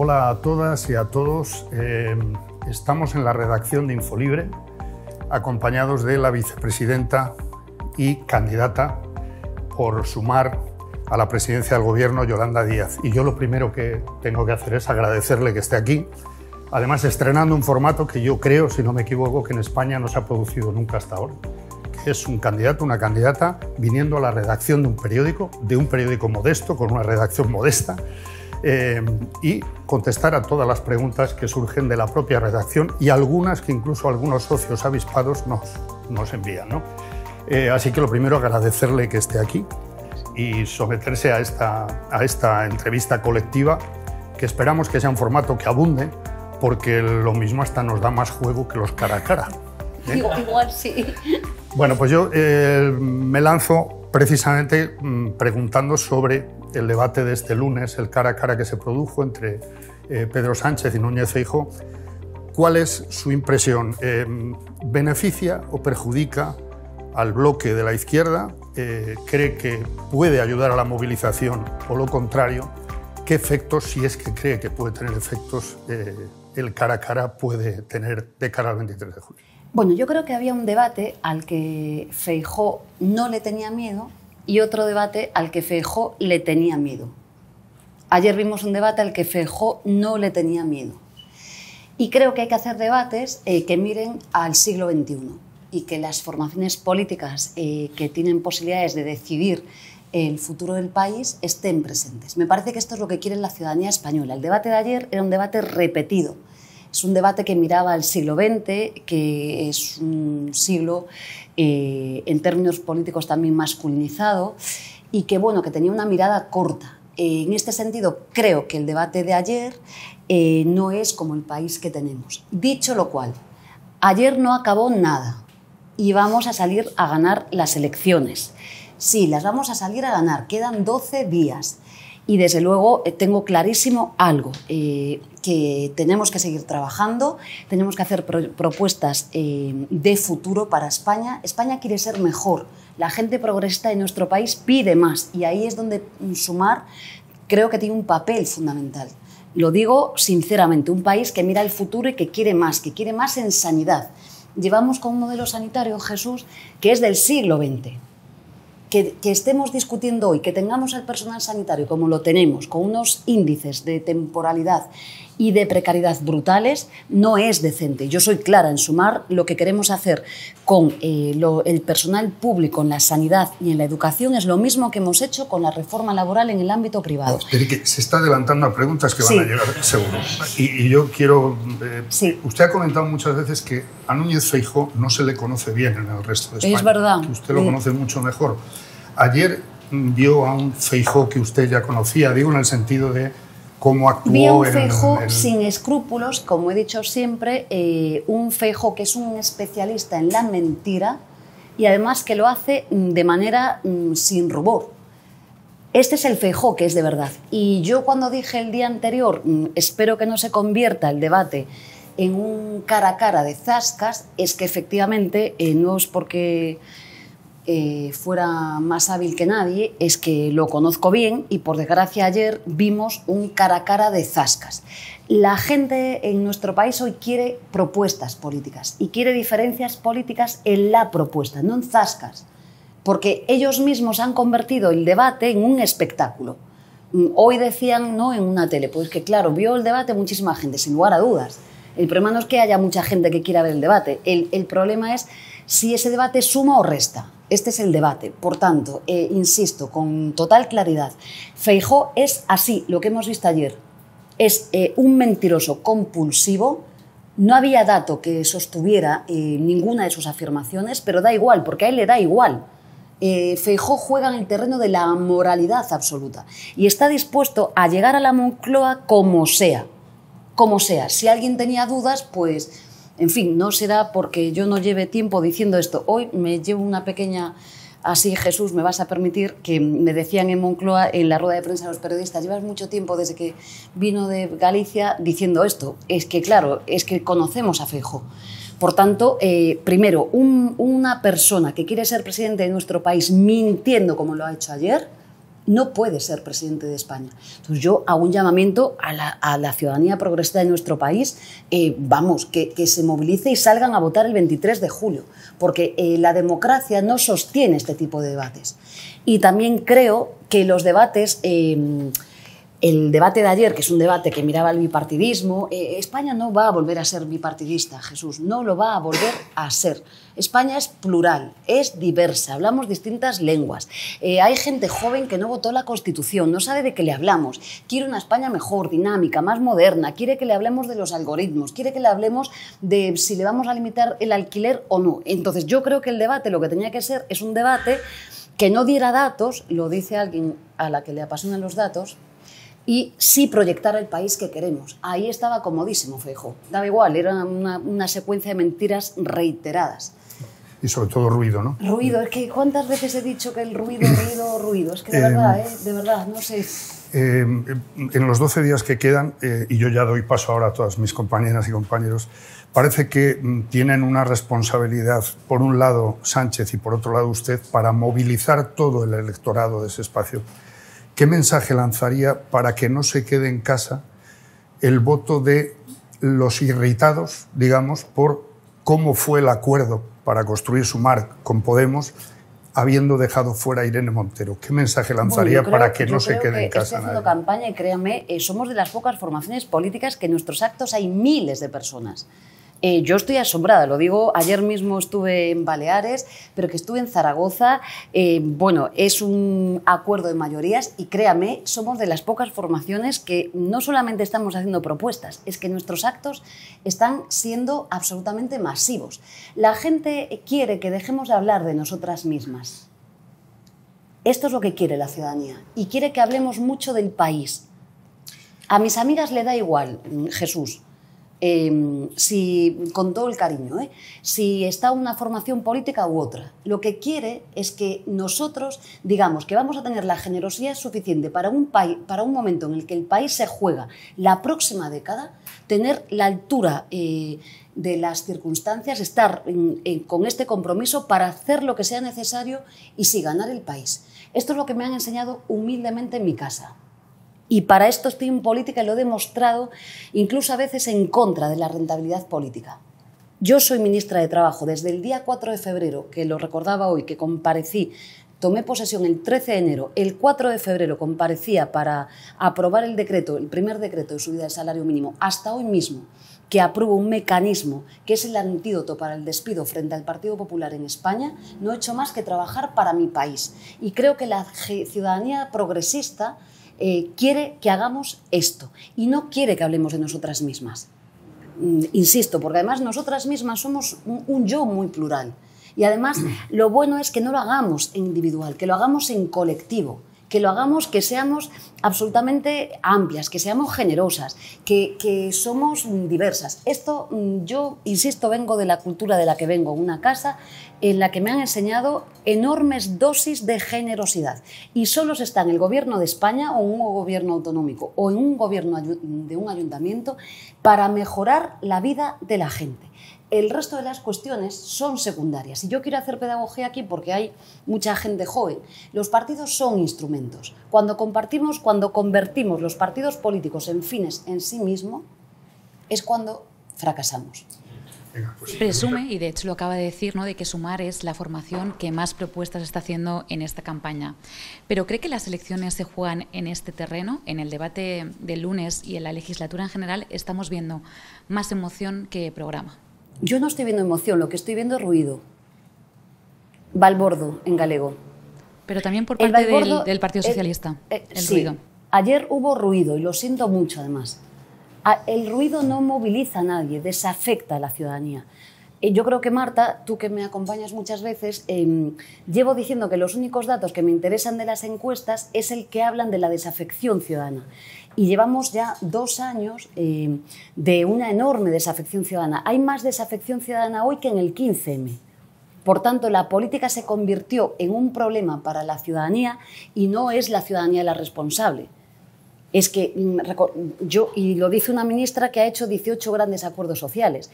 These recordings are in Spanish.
Hola a todas y a todos. Em, estamos en la redacción de Infolibre, acompañados de la vicepresidenta y candidata por sumar a la presidencia del gobierno, Yolanda Díaz. Y yo lo primero que tengo que hacer es agradecerle que esté aquí, además estrenando un formato que yo creo, si no me equivoco, que en España no se ha producido nunca hasta ahora, que es un candidato, una candidata, viniendo a la redacción de un periódico, de un periódico modesto, con una redacción modesta, eh, y contestar a todas las preguntas que surgen de la propia redacción y algunas que incluso algunos socios avispados nos, nos envían. ¿no? Eh, así que lo primero, agradecerle que esté aquí y someterse a esta, a esta entrevista colectiva, que esperamos que sea un formato que abunde, porque lo mismo hasta nos da más juego que los cara a cara. ¿eh? Igual sí. Bueno, pues yo me lanzo precisamente mm, preguntando sobre el debate de este lunes, el cara a cara que se produjo entre eh, Pedro Sánchez y Núñez Feijóo, ¿cuál es su impresión? Em, ¿Beneficia o perjudica al bloque de la izquierda? Eh, ¿Cree que puede ayudar a la movilización o lo contrario? ¿Qué efectos, si es que cree que puede tener efectos, eh, el cara a cara puede tener de cara al 23 de julio? Bueno, yo creo que había un debate al que Feijó no le tenía miedo y otro debate al que Fejó le tenía miedo. Ayer vimos un debate al que Fejó no le tenía miedo. Y creo que hay que hacer debates eh, que miren al siglo XXI y que las formaciones políticas eh, que tienen posibilidades de decidir el futuro del país estén presentes. Me parece que esto es lo que quiere la ciudadanía española. El debate de ayer era un debate repetido. Es un debate que miraba al siglo XX, que es un siglo eh, en términos políticos también masculinizado, y que, bueno, que tenía una mirada corta. Eh, en este sentido, creo que el debate de ayer eh, no es como el país que tenemos. Dicho lo cual, ayer no acabó nada y vamos a salir a ganar las elecciones. Sí, las vamos a salir a ganar, quedan 12 días. Y desde luego tengo clarísimo algo que tenemos que seguir trabajando, tenemos que hacer propuestas eh, de futuro para España. España quiere ser mejor, la gente progresista en nuestro país pide más y ahí es donde sumar creo que tiene un papel fundamental. Lo digo sinceramente, un país que mira el futuro y que quiere más, que quiere más en sanidad. Llevamos con un modelo sanitario, Jesús, que es del siglo XX. Que, que, estemos discutiendo hoy, que tengamos el personal sanitario como lo tenemos, con unos índices de temporalidad y de precariedad brutales no es decente. Yo soy clara en sumar lo que queremos hacer con eh, el personal público en la sanidad y en la educación es lo mismo que hemos hecho con la reforma laboral en el ámbito privado. Pero que se está levantando a preguntas que van a llegar seguro. Y, yo quiero... Eh, sí. Usted ha comentado muchas veces que a Núñez Feijo no se le conoce bien en el resto de España. Es verdad. Usted lo conoce mucho mejor. Ayer mm, vio a un Feijo que usted ya conocía, digo en el sentido de cómo un Fejo sin escrúpulos, como he dicho siempre, eh, un Fejo que es un especialista en la mentira y además que lo hace mm, de manera mm, sin rubor. Este es el Fejo que es de verdad. Y yo cuando dije el día anterior, mm, espero que no se convierta el debate en un cara a cara de zascas, es que efectivamente, eh, no es porque eh, fuera más hábil que nadie es que lo conozco bien y por desgracia ayer vimos un cara a cara de zascas. La gente en nuestro país hoy quiere propuestas políticas y quiere diferencias políticas en la propuesta, no en zascas, porque ellos mismos han convertido el debate en un espectáculo. Mm, hoy decían no en una tele, pues que claro, vio el debate muchísima gente, sin lugar a dudas. El problema no es que haya mucha gente que quiera ver el debate, el problema es si ese debate suma o resta. Este es el debate. Por tanto, eh, insisto, con total claridad, Feijó es así, lo que hemos visto ayer. Es eh, un mentiroso compulsivo. No había dato que sostuviera eh, ninguna de sus afirmaciones, pero da igual, porque a él le da igual. Feijó juega en el terreno de la moralidad absoluta y está dispuesto a llegar a la Moncloa como sea. Como sea. Si alguien tenía dudas, pues en fin, no será porque yo no lleve tiempo diciendo esto. Hoy me llevo una pequeña... Así, Jesús, me vas a permitir que me decían en Moncloa, en la rueda de prensa de los periodistas, llevas mucho tiempo desde que vino de Galicia diciendo esto. Es que, claro, es que conocemos a Fejo. Por tanto, eh, primero, una persona que quiere ser presidente de nuestro país mintiendo como lo ha hecho ayer, no puede ser presidente de España. Entonces yo hago un llamamiento a la, ciudadanía progresista de nuestro país, eh, vamos, que, se movilice y salgan a votar el 23 de julio, porque eh, la democracia no sostiene este tipo de debates. Y también creo que los debates... Eh, el debate de ayer, que es un debate que miraba el bipartidismo, eh, España no va a volver a ser bipartidista, Jesús, no lo va a volver a ser. España es plural, es diversa, hablamos distintas lenguas. Eh, hay gente joven que no votó la Constitución, no sabe de qué le hablamos. Quiere una España mejor, dinámica, más moderna, quiere que le hablemos de los algoritmos, quiere que le hablemos de si le vamos a limitar el alquiler o no. Entonces yo creo que el debate lo que tenía que ser es un debate que no diera datos, lo dice alguien a la que le apasionan los datos, y sí proyectar el país que queremos. Ahí estaba comodísimo Fejo. Daba igual, era una, secuencia de mentiras reiteradas y sobre todo ruido, ¿no? Ruido, es que cuántas veces he dicho que el ruido, ruido, ruido, es que de verdad, ¿eh? ¿eh? de verdad, no sé. Eh, en los 12 días que quedan, eh, y yo ya doy paso ahora a todas mis compañeras y compañeros, parece que mm, tienen una responsabilidad, por un lado Sánchez y por otro lado usted, para movilizar todo el electorado de ese espacio ¿Qué mensaje lanzaría para que no se quede en casa el voto de los irritados, digamos, por cómo fue el acuerdo para construir su mar con Podemos habiendo dejado fuera a Irene Montero? ¿Qué mensaje lanzaría para que no se quede en casa? Haciendo campaña y créame, eh, somos de las pocas formaciones políticas que en nuestros actos hay miles de personas. Eh, yo estoy asombrada, lo digo, ayer mismo estuve en Baleares, pero que estuve en Zaragoza. Eh, bueno, es un acuerdo de mayorías y créame, somos de las pocas formaciones que no solamente estamos haciendo propuestas, es que nuestros actos están siendo absolutamente masivos. La gente quiere que dejemos de hablar de nosotras mismas. Esto es lo que quiere la ciudadanía y quiere que hablemos mucho del país. A mis amigas le da igual, mm, Jesús, Em, con todo el cariño, ¿eh? si está una formación política u otra. Lo que quiere es que nosotros digamos que vamos a tener la generosidad suficiente para un, momento en el que el país se juega la próxima década, tener la altura eh, de las circunstancias, estar con este compromiso para hacer lo que sea necesario y si ganar el país. Esto es lo que me han enseñado humildemente en mi casa. Y para esto estoy en política y lo he demostrado incluso a veces en contra de la rentabilidad política. Yo soy ministra de Trabajo desde el día 4 de febrero, que lo recordaba hoy, que comparecí, tomé posesión el 13 de enero, el 4 de febrero comparecía para aprobar el decreto, el primer decreto de subida del salario mínimo, hasta hoy mismo que apruebo un mecanismo que es el antídoto para el despido frente al Partido Popular en España, no he hecho más que trabajar para mi país. Y creo que la ciudadanía progresista eh, quiere que hagamos esto y no quiere que hablemos de nosotras mismas. Mm, insisto, porque además nosotras mismas somos un, yo muy plural. Y además lo bueno es que no lo hagamos individual, que lo hagamos en colectivo que lo hagamos, que seamos absolutamente amplias, que seamos generosas, que, somos diversas. Esto, mm, yo insisto, vengo de la cultura de la que vengo, una casa en la que me han enseñado enormes dosis de generosidad. Y solo se está en el gobierno de España o en un gobierno autonómico o en un gobierno de un ayuntamiento para mejorar la vida de la gente. El resto de las cuestiones son secundarias. Y yo quiero hacer pedagogía aquí porque hay mucha gente joven. Los partidos son instrumentos. Cuando compartimos, cuando convertimos los partidos políticos en fines en sí mismo, es cuando fracasamos. Pues presume, y de hecho lo acaba de decir, ¿no? de que Sumar es la formación que más propuestas está haciendo en esta campaña. Pero ¿cree que las elecciones se juegan en este terreno? En el debate del lunes y en la legislatura en general estamos viendo más emoción que programa. Yo no estoy viendo emoción, lo que estoy viendo es ruido. Balbordo, en galego. Pero también por parte del, Partido Socialista, eh, el, ruido. Ayer hubo ruido, y lo siento mucho además. Ah, el ruido no moviliza a nadie, desafecta a la ciudadanía. Eh, yo creo que Marta, tú que me acompañas muchas veces, em, llevo diciendo que los únicos datos que me interesan de las encuestas es el que hablan de la desafección ciudadana y llevamos ya dos años eh, de una enorme desafección ciudadana. Hay más desafección ciudadana hoy que en el 15M. Por tanto, la política se convirtió en un problema para la ciudadanía y no es la ciudadanía la responsable. Es que mm, yo, y lo dice una ministra que ha hecho 18 grandes acuerdos sociales,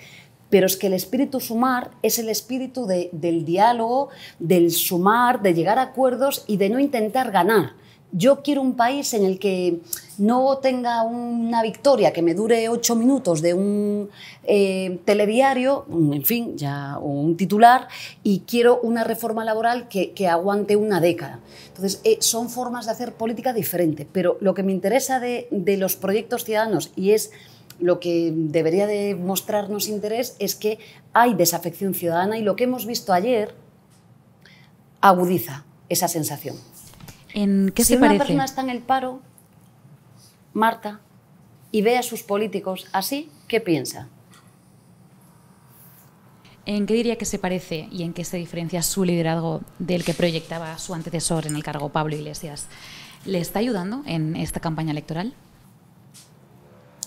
pero es que el espíritu sumar es el espíritu del diálogo, del sumar, de llegar a acuerdos y de no intentar ganar yo quiero un país en el que no tenga una victoria que me dure ocho minutos de un eh, telediario, en fin, ya un titular, y quiero una reforma laboral que, aguante una década. Entonces, eh, son formas de hacer política diferente, pero lo que me interesa de, de los proyectos ciudadanos y es lo que debería de mostrarnos interés es que hay desafección ciudadana y lo que hemos visto ayer agudiza esa sensación qué si una persona está en el paro, Marta, y ve a sus políticos así, ¿qué piensa? ¿En qué diría que se parece y en qué se diferencia su liderazgo del que proyectaba su antecesor en el cargo, Pablo Iglesias? ¿Le está ayudando en esta campaña electoral?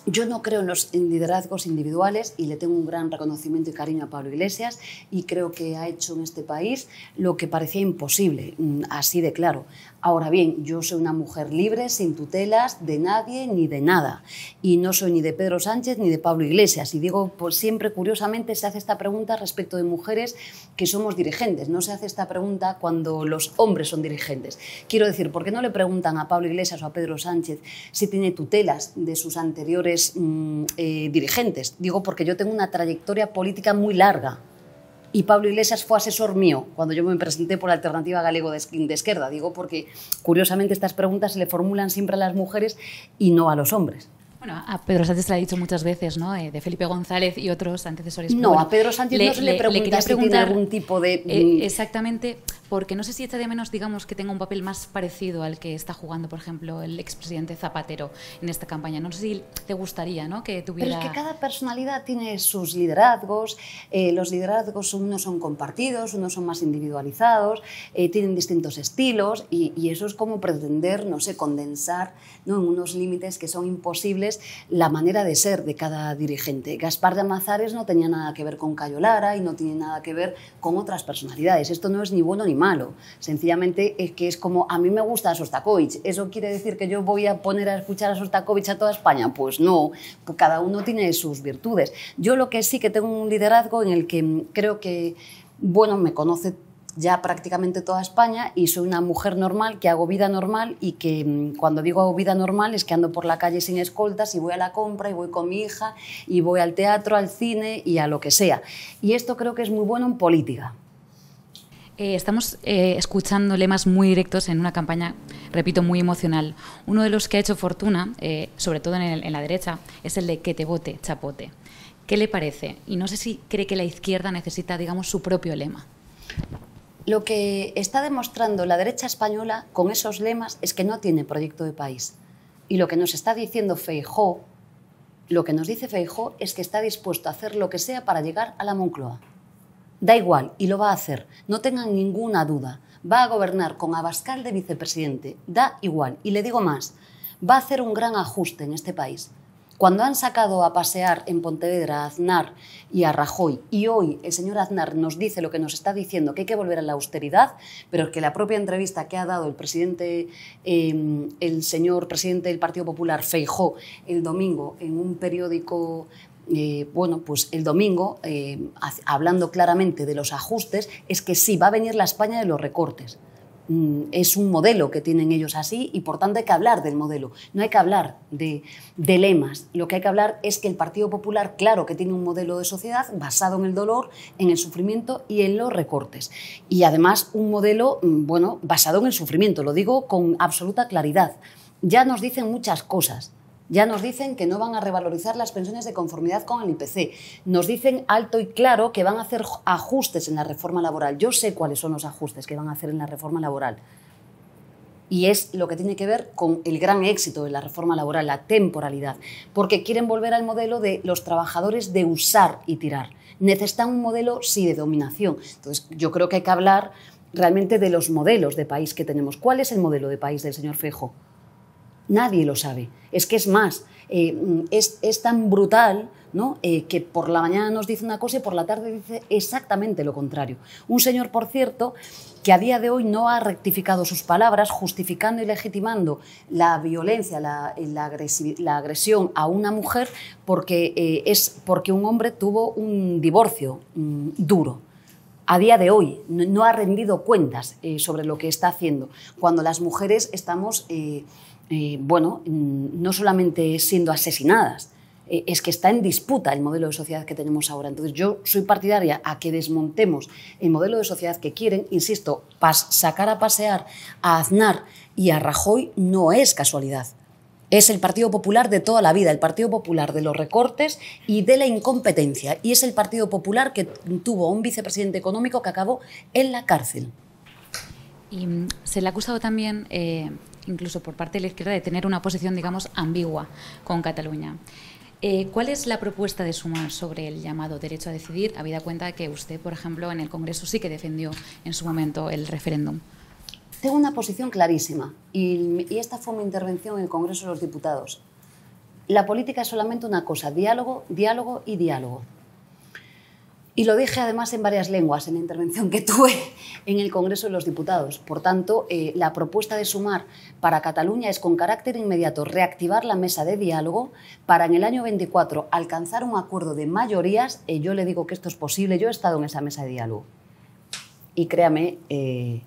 Yo no creo en los liderazgos individuales y le tengo un gran reconocimiento y cariño a Pablo Iglesias y creo que ha hecho en este país lo que parecía imposible, mm, así de claro. Ahora bien, yo soy una mujer libre, sin tutelas de nadie ni de nada. Y no soy ni de Pedro Sánchez ni de Pablo Iglesias. Y digo, pues, siempre curiosamente se hace esta pregunta respecto de mujeres que somos dirigentes. No se hace esta pregunta cuando los hombres son dirigentes. Quiero decir, ¿por qué no le preguntan a Pablo Iglesias o a Pedro Sánchez si tiene tutelas de sus anteriores Mm, eh, dirigentes. Digo porque yo tengo una trayectoria política muy larga. Y Pablo Iglesias fue asesor mío cuando yo me presenté por la Alternativa Galego de Izquierda. Digo porque, curiosamente, estas preguntas se le formulan siempre a las mujeres y no a los hombres. Bueno, a Pedro Sánchez le ha dicho muchas veces, ¿no? Eh, de Felipe González y otros antecesores. No, a Pedro Sánchez no se le, le pregunta algún tipo de... Eh, mm, exactamente, porque no sé si echa de menos, digamos, que tenga un papel más parecido al que está jugando, por ejemplo, el expresidente Zapatero en esta campaña. No sé si te gustaría ¿no? que tuviera... Pero es que cada personalidad tiene sus liderazgos, eh, los liderazgos unos son compartidos, unos son más individualizados, eh, tienen distintos estilos y, eso es como pretender, no sé, condensar ¿no? en unos límites que son imposibles la manera de ser de cada dirigente. Gaspar de Amazares no tenía nada que ver con Cayo Lara y no tiene nada que ver con otras personalidades. Esto no es ni bueno ni malo, sencillamente es que es como a mí me gusta Sostakovich, ¿eso quiere decir que yo voy a poner a escuchar a Sostakovich a toda España? Pues no, pues cada uno tiene sus virtudes. Yo lo que sí que tengo un liderazgo en el que creo que, bueno, me conoce ya prácticamente toda España y soy una mujer normal que hago vida normal y que mm, cuando digo hago vida normal es que ando por la calle sin escoltas y voy a la compra y voy con mi hija y voy al teatro, al cine y a lo que sea. Y esto creo que es muy bueno en política. Eh, estamos eh, escuchando lemas muy directos en una campaña, repito, muy emocional. Uno de los que ha hecho fortuna, eh, sobre todo en, la derecha, es el de que te vote, chapote. ¿Qué le parece? Y no sé si cree que la izquierda necesita, digamos, su propio lema. Lo que está demostrando la derecha española con esos lemas es que no tiene proyecto de país. Y lo que nos está diciendo Feijó, lo que nos dice Feijó es que está dispuesto a hacer lo que sea para llegar a la Moncloa. Da igual, y lo va a hacer, no tengan ninguna duda. Va a gobernar con Abascal de vicepresidente, da igual. Y le digo más, va a hacer un gran ajuste en este país. Cuando han sacado a pasear en Pontevedra a Aznar y a Rajoy, y hoy el señor Aznar nos dice lo que nos está diciendo, que hay que volver a la austeridad, pero que la propia entrevista que ha dado el presidente, em, el señor presidente del Partido Popular, Feijó, el domingo en un periódico eh, bueno, pues el domingo, eh, hablando claramente de los ajustes, es que sí, va a venir la España de los recortes. Mm, es un modelo que tienen ellos así y por tanto hay que hablar del modelo, no hay que hablar de, de lemas. Lo que hay que hablar es que el Partido Popular, claro que tiene un modelo de sociedad basado en el dolor, en el sufrimiento y en los recortes. Y además un modelo, mm, bueno, basado en el sufrimiento, lo digo con absoluta claridad. Ya nos dicen muchas cosas, ya nos dicen que no van a revalorizar las pensiones de conformidad con el IPC. Nos dicen alto y claro que van a hacer ajustes en la reforma laboral. Yo sé cuáles son los ajustes que van a hacer en la reforma laboral. Y es lo que tiene que ver con el gran éxito de la reforma laboral, la temporalidad. Porque quieren volver al modelo de los trabajadores de usar y tirar. Necesitan un modelo, sí, de dominación. Entonces, yo creo que hay que hablar realmente de los modelos de país que tenemos. ¿Cuál es el modelo de país del señor Fejo? Nadie lo sabe. Es que es más, eh, es, tan brutal ¿no? Eh, que por la mañana nos dice una cosa y por la tarde dice exactamente lo contrario. Un señor, por cierto, que a día de hoy no ha rectificado sus palabras, justificando y legitimando la violencia, la, agresión a una mujer porque, eh, es porque un hombre tuvo un divorcio mm, duro a día de hoy no, ha rendido cuentas sobre lo que está haciendo, cuando las mujeres estamos eh, bueno, mm, no solamente siendo asesinadas, eh, es que está en disputa el modelo de sociedad que tenemos ahora. Entonces yo soy partidaria a que desmontemos el modelo de sociedad que quieren. Insisto, sacar a pasear a Aznar y a Rajoy no es casualidad. Es el Partido Popular de toda la vida, el Partido Popular de los recortes y de la incompetencia. Y es el Partido Popular que tuvo un vicepresidente económico que acabó en la cárcel. Y mm, se le ha acusado también eh, incluso por parte de la izquierda, de tener una posición, digamos, ambigua con Cataluña. Eh, ¿Cuál es la propuesta de Sumar sobre el llamado derecho a decidir, habida cuenta que usted, por ejemplo, en el Congreso sí que defendió en su momento el referéndum? Tengo una posición clarísima y esta fue mi intervención en el Congreso de los Diputados. La política es solamente una cosa, diálogo, diálogo y diálogo. Y lo dije además en varias lenguas en la intervención que tuve en el Congreso de los Diputados. Por tanto, eh, la propuesta de sumar para Cataluña es con carácter inmediato reactivar la mesa de diálogo para en el año 24 alcanzar un acuerdo de mayorías. Y yo le digo que esto es posible, yo he estado en esa mesa de diálogo. Y créame, eh,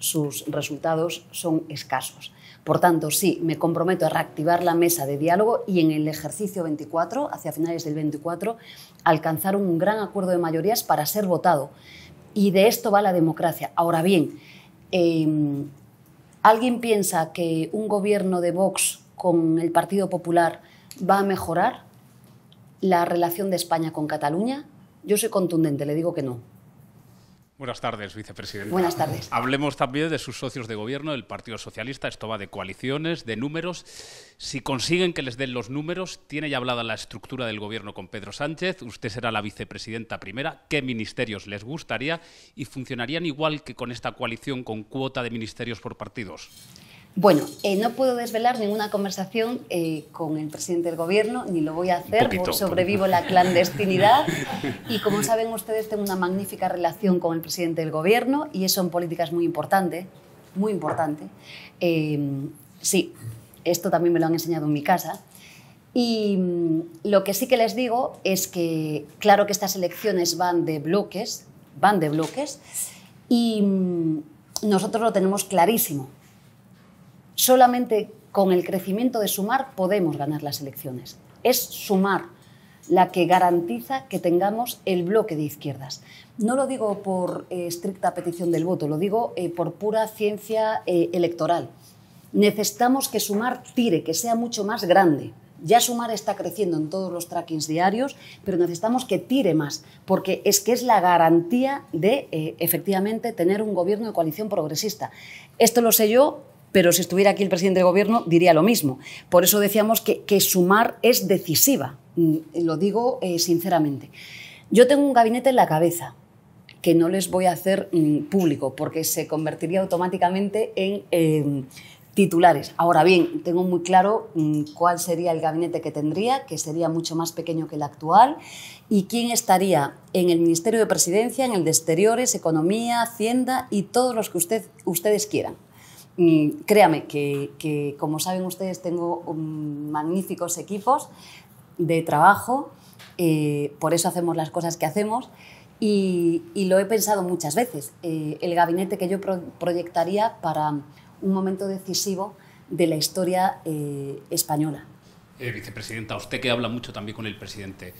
sus resultados son escasos. Por tanto, sí, me comprometo a reactivar la mesa de diálogo y en el ejercicio 24, hacia finales del 24, Alcanzar un gran acuerdo de mayorías para ser votado. Y de esto va la democracia. Ahora bien, em, ¿alguien piensa que un gobierno de Vox con el Partido Popular va a mejorar la relación de España con Cataluña? Yo soy contundente, le digo que no. Buenas tardes, vicepresidente. Buenas tardes. Hablemos también de sus socios de gobierno, del Partido Socialista. Esto va de coaliciones, de números. Si consiguen que les den los números, tiene ya hablada la estructura del gobierno con Pedro Sánchez. Usted será la vicepresidenta primera. ¿Qué ministerios les gustaría? ¿Y funcionarían igual que con esta coalición con cuota de ministerios por partidos? Bueno, eh, no puedo desvelar ninguna conversación eh, con el presidente del gobierno, ni lo voy a hacer, porque sobrevivo la clandestinidad y como saben ustedes tengo una magnífica relación con el presidente del gobierno y eso en políticas muy importante, muy importante. Em, sí, esto también me lo han enseñado en mi casa. Y mm, lo que sí que les digo es que claro que estas elecciones van de bloques, van de bloques y mm, nosotros lo tenemos clarísimo Solamente con el crecimiento de sumar podemos ganar las elecciones. Es sumar la que garantiza que tengamos el bloque de izquierdas. No lo digo por eh, estricta petición del voto, lo digo eh, por pura ciencia eh, electoral. Necesitamos que sumar tire, que sea mucho más grande. Ya sumar está creciendo en todos los trackings diarios, pero necesitamos que tire más, porque es que es la garantía de, efectivamente, tener un gobierno de coalición progresista. Esto lo sé yo pero si estuviera aquí el presidente de gobierno diría lo mismo. Por eso decíamos que, sumar es decisiva, lo digo eh, sinceramente. Yo tengo un gabinete en la cabeza que no les voy a hacer mm, público porque se convertiría automáticamente en em, titulares. Ahora bien, tengo muy claro mm, cuál sería el gabinete que tendría, que sería mucho más pequeño que el actual, y quién estaría en el Ministerio de Presidencia, en el de Exteriores, Economía, Hacienda y todos los que ustedes quieran. Mm, créame que, como saben ustedes, tengo mm, magníficos equipos de trabajo, eh, por eso hacemos las cosas que hacemos. Y, lo he pensado muchas veces, eh, el gabinete que yo proyectaría para un momento decisivo de la historia eh, española. vicepresidenta, usted que habla mucho también con el presidente,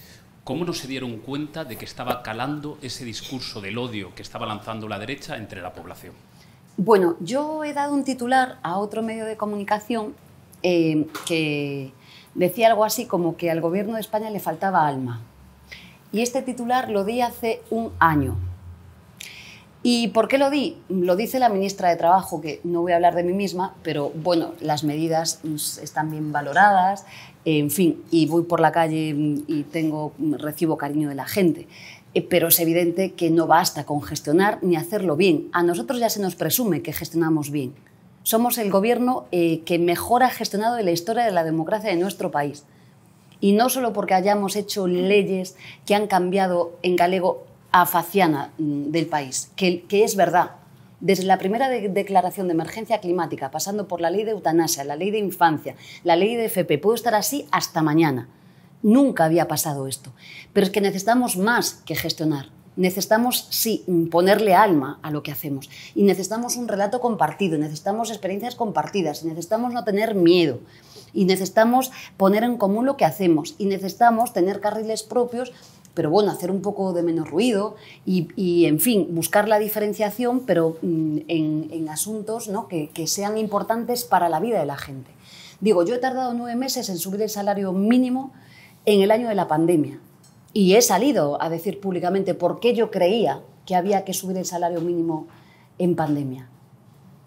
¿cómo no se dieron cuenta de que estaba calando ese discurso del odio que estaba lanzando la derecha entre la población? Bueno, yo he dado un titular a otro medio de comunicación eh, que decía algo así como que al gobierno de España le faltaba alma. Y este titular lo di hace un año. ¿Y por qué lo di? Lo dice la ministra de Trabajo, que no voy a hablar de mí misma, pero bueno, las medidas pues, están bien valoradas, en fin, y voy por la calle y tengo, recibo cariño de la gente. Eh, pero es evidente que no basta con gestionar ni hacerlo bien. A nosotros ya se nos presume que gestionamos bien. Somos el gobierno eh, que mejor ha gestionado en la historia de la democracia de nuestro país. Y no solo porque hayamos hecho leyes que han cambiado en galego a faciana mm, del país, que, es verdad. Desde la primera declaración de emergencia climática, pasando por la ley de eutanasia, la ley de infancia, la ley de FP, puedo estar así hasta mañana Nunca había pasado esto. Pero es que necesitamos más que gestionar. Necesitamos, sí, ponerle alma a lo que hacemos. Y necesitamos un relato compartido, necesitamos experiencias compartidas, necesitamos no tener miedo. Y necesitamos poner en común lo que hacemos. Y necesitamos tener carriles propios pero bueno, hacer un poco de menos ruido y, en fin, buscar la diferenciación, pero mm, en, asuntos que, que, sean importantes para la vida de la gente. Digo, yo he tardado nueve meses en subir el salario mínimo en el año de la pandemia. Y he salido a decir públicamente por qué yo creía que había que subir el salario mínimo en pandemia.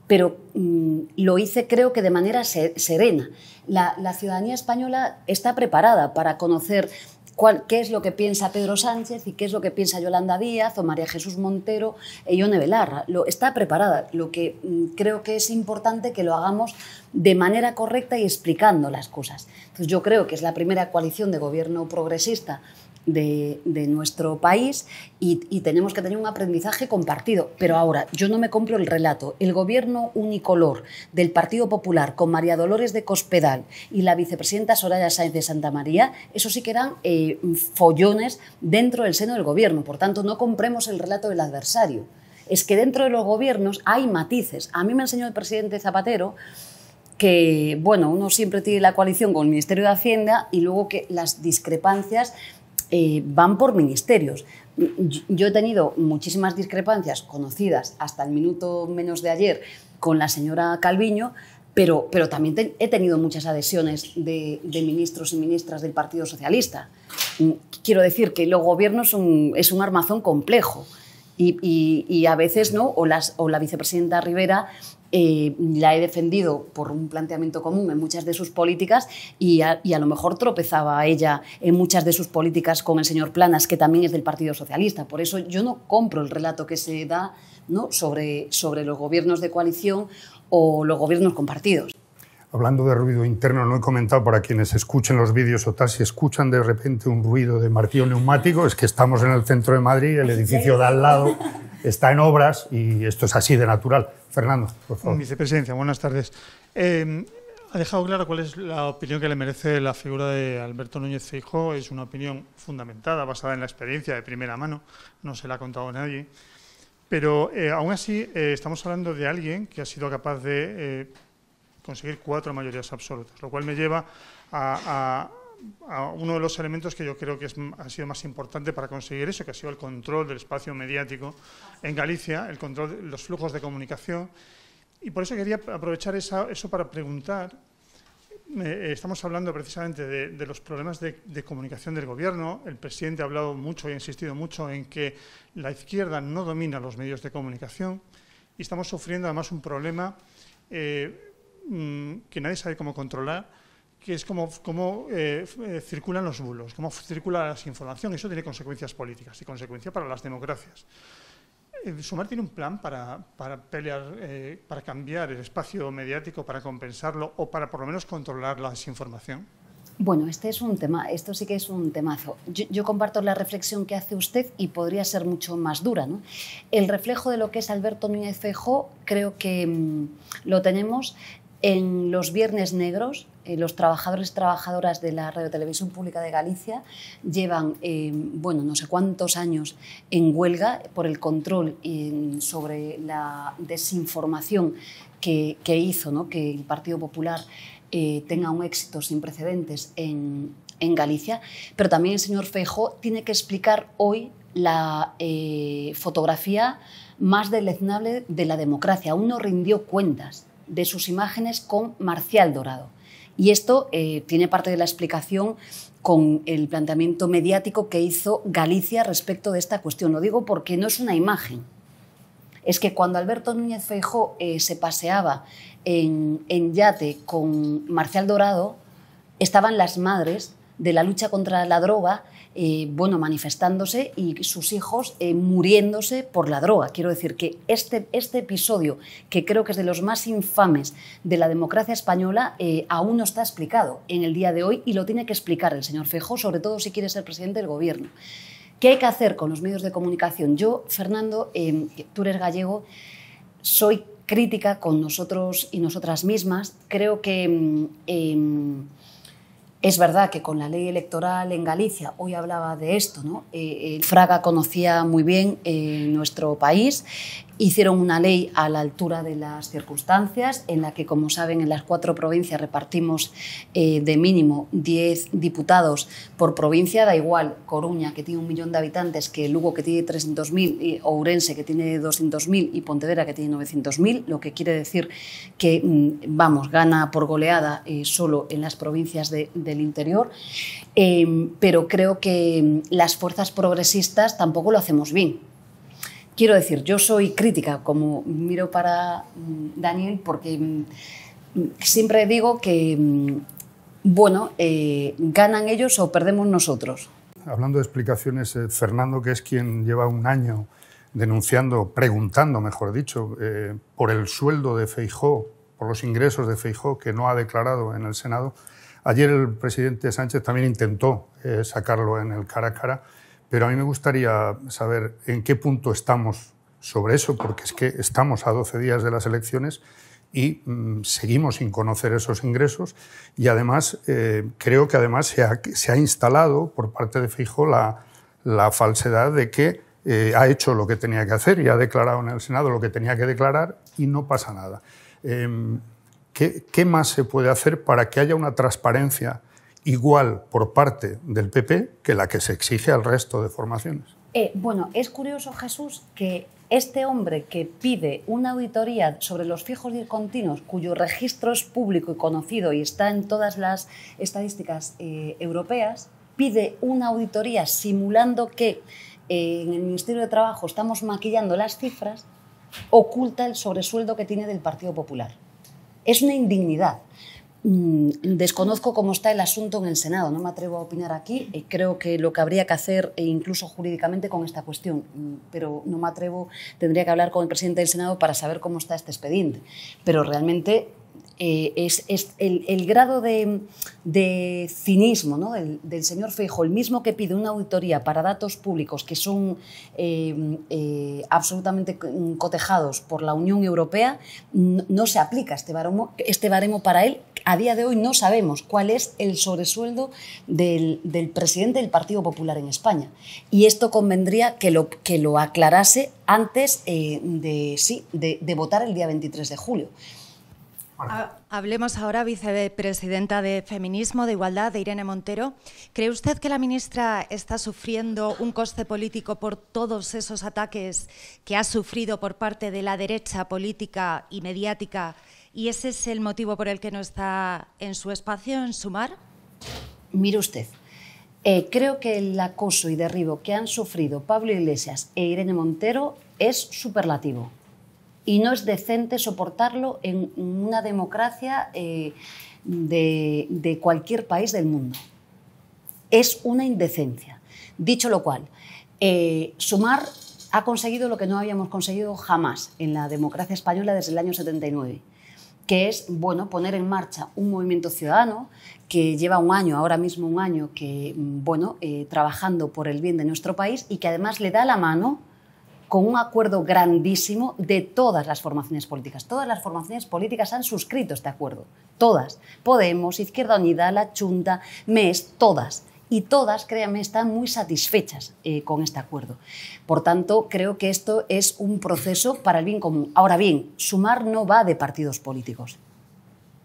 Pero mm, lo hice creo que de manera serena. la ciudadanía española está preparada para conocer qué es lo que piensa Pedro Sánchez y qué es lo que piensa Yolanda Díaz o María Jesús Montero e Ione Belarra. está preparada. Lo que mm, creo que es importante que lo hagamos de manera correcta y explicando las cosas. yo creo que es la primera coalición de gobierno progresista de, nuestro país y, tenemos que tener un aprendizaje compartido. Pero ahora, yo no me compro el relato. El gobierno unicolor del Partido Popular con María Dolores de Cospedal y la vicepresidenta Soraya Sáenz de Santa María, eso sí que eran eh, follones dentro del seno del gobierno. Por tanto, no compremos el relato del adversario. Es que dentro de los gobiernos hay matices. A mí me enseñó el presidente Zapatero que, bueno, uno siempre tiene la coalición con el Ministerio de Hacienda y luego que las discrepancias eh, van por ministerios. Yo he tenido muchísimas discrepancias conocidas hasta el minuto menos de ayer con la señora Calviño, pero, pero también he tenido muchas adhesiones de, ministros y ministras del Partido Socialista. Mm, quiero decir que el gobierno es un, armazón complejo. Y, a veces, ¿no? o la vicepresidenta Rivera eh, la he defendido por un planteamiento común en muchas de sus políticas y a, lo mejor tropezaba ella en muchas de sus políticas con el señor Planas, que también es del Partido Socialista. Por eso yo no compro el relato que se da ¿no? sobre, sobre los gobiernos de coalición o los gobiernos compartidos. Hablando de ruido interno, no he comentado para quienes escuchen los vídeos o tal, si escuchan de repente un ruido de martillo neumático, es que estamos en el centro de Madrid, el edificio de al lado está en obras y esto es así de natural. Fernando, por favor. Vicepresidencia, buenas tardes. Eh, ha dejado claro cuál es la opinión que le merece la figura de Alberto Núñez Feijóo. Es una opinión fundamentada, basada en la experiencia de primera mano. No se la ha contado a nadie. Pero eh, aún así eh, estamos hablando de alguien que ha sido capaz de conseguir cuatro mayorías absolutas, lo cual me lleva a uno de los elementos que yo creo que ha sido más importante para conseguir eso, que ha sido el control del espacio mediático en Galicia, el control de los flujos de comunicación. Y por eso quería aprovechar eso para preguntar, eh, estamos hablando precisamente de, los problemas de, comunicación del gobierno, el presidente ha hablado mucho y ha insistido mucho en que la izquierda no domina los medios de comunicación y estamos sufriendo además un problema eh, mm, que nadie sabe cómo controlar, que es cómo, cómo eh, eh, circulan los bulos, cómo circula la información. Eso tiene consecuencias políticas y consecuencias para las democracias. Eh, Sumar tiene un plan para, para pelear, para cambiar el espacio mediático, para compensarlo o para por lo menos controlar la desinformación. Bueno, este es un tema, esto sí que es un temazo. Yo, comparto la reflexión que hace usted y podría ser mucho más dura. ¿no? El reflejo de lo que es Alberto Núñez Fejo creo que mm, lo tenemos en los Viernes Negros, eh, los trabajadores y trabajadoras de la Radio Televisión Pública de Galicia llevan, em, bueno, no sé cuántos años en huelga por el control em, sobre la desinformación que, hizo que el Partido Popular eh, tenga un éxito sin precedentes en, Galicia. Pero también el señor Fejo tiene que explicar hoy la eh, fotografía más deleznable de la democracia. Aún no rindió cuentas de sus imágenes con Marcial Dorado. Y esto eh, tiene parte de la explicación con el planteamiento mediático que hizo Galicia respecto de esta cuestión. Lo digo porque no es una imagen. Es que cuando Alberto Núñez Feijó eh, se paseaba en yate con Marcial Dorado, estaban las madres de la lucha contra la droga eh, bueno, manifestándose y sus hijos eh, muriéndose por la droga. Quiero decir que este, este episodio, que creo que es de los más infames de la democracia española, eh, aún no está explicado en el día de hoy y lo tiene que explicar el señor Fejo, sobre todo si quiere ser presidente del gobierno. ¿Qué hay que hacer con los medios de comunicación? Yo, Fernando, tú eres gallego, soy crítica con nosotros y nosotras mismas. Creo que mm, em, es verdad que con la ley electoral en Galicia, hoy hablaba de esto, ¿no? Eh, el Fraga conocía muy bien eh, nuestro país Hicieron una ley a la altura de las circunstancias, en la que, como saben, en las cuatro provincias repartimos eh, de mínimo 10 diputados por provincia. Da igual Coruña, que tiene un millón de habitantes, que Lugo, que tiene 300.000, Ourense, que tiene 200.000 y Pontevedra, que tiene 900.000, lo que quiere decir que, mm, vamos, gana por goleada eh, solo en las provincias del interior. Eh, pero creo que mm, las fuerzas progresistas tampoco lo hacemos bien Quiero decir, yo soy crítica, como miro para mm, Daniel, porque mm, siempre digo que, mm, bueno, eh, ganan ellos o perdemos nosotros. Hablando de explicaciones, eh, Fernando, que es quien lleva un año denunciando, preguntando, mejor dicho, eh, por el sueldo de Feijó, por los ingresos de Feijó, que no ha declarado en el Senado. Ayer el presidente Sánchez también intentó sacarlo en el cara a cara pero a mí me gustaría saber en qué punto estamos sobre eso, porque es que estamos a 12 días de las elecciones y mm, seguimos sin conocer esos ingresos. Y además, eh, creo que además se ha, instalado por parte de Fijo la, falsedad de que eh, ha hecho lo que tenía que hacer y ha declarado en el Senado lo que tenía que declarar y no pasa nada. Em, ¿Qué más se puede hacer para que haya una transparencia? igual por parte del PP que la que se exige al resto de formaciones. Eh, bueno, es curioso, Jesús, que este hombre que pide una auditoría sobre los fijos discontinuos, cuyo registro es público y conocido y está en todas las estadísticas eh, europeas, pide una auditoría simulando que eh, en el Ministerio de Trabajo estamos maquillando las cifras, oculta el sobresueldo que tiene del Partido Popular. Es una indignidad. Mm, desconozco cómo está el asunto en el Senado, no me atrevo a opinar aquí. Eh, creo que lo que habría que hacer, e incluso jurídicamente, con esta cuestión, mm, pero no me atrevo, tendría que hablar con el presidente del Senado para saber cómo está este expediente. Pero realmente eh, es, el, grado de, cinismo del, señor Feijo, el mismo que pide una auditoría para datos públicos que son eh, absolutamente cotejados por la Unión Europea, no, se aplica este baremo este para él a día de hoy no sabemos cuál es el sobresueldo del, presidente del Partido Popular en España. Y esto convendría que lo, que lo aclarase antes eh, de, sí, de, de votar el día 23 de julio. Hablemos ahora, vicepresidenta de Feminismo, de Igualdad, de Irene Montero. ¿Cree usted que la ministra está sufriendo un coste político por todos esos ataques que ha sufrido por parte de la derecha política y mediática ¿Y ese es el motivo por el que no está en su espacio, en Sumar? Mire usted, eh, creo que el acoso y derribo que han sufrido Pablo Iglesias e Irene Montero es superlativo. Y no es decente soportarlo en una democracia eh, de, cualquier país del mundo. Es una indecencia. Dicho lo cual, eh, Sumar ha conseguido lo que no habíamos conseguido jamás en la democracia española desde el año 79, que es bueno, poner en marcha un movimiento ciudadano que lleva un año, ahora mismo un año, que, mm, bueno, eh, trabajando por el bien de nuestro país y que además le da la mano con un acuerdo grandísimo de todas las formaciones políticas. Todas las formaciones políticas han suscrito este acuerdo. Todas. Podemos, Izquierda Unida, La Chunta, MES, todas y todas, créanme, están muy satisfechas eh, con este acuerdo. Por tanto, creo que esto es un proceso para el bien común. Ahora bien, sumar no va de partidos políticos.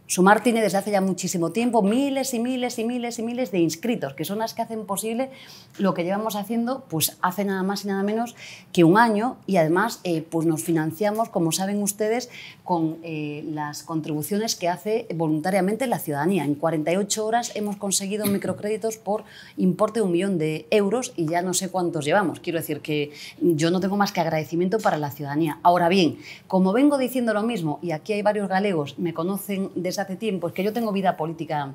Sumar tiene desde hace ya muchísimo tiempo miles y miles y miles y miles de inscritos, que son las que hacen posible lo que llevamos haciendo, pues hace nada más y nada menos que un año y además eh, pues nos financiamos, como saben ustedes, con eh, las contribuciones que hace voluntariamente la ciudadanía. En 48 horas hemos conseguido microcréditos por importe de un millón de euros y ya no sé cuántos llevamos. Quiero decir que yo no tengo más que agradecimiento para la ciudadanía. Ahora bien, como vengo diciendo lo mismo, y aquí hay varios galegos, me conocen desde hace tiempo, es que yo tengo vida política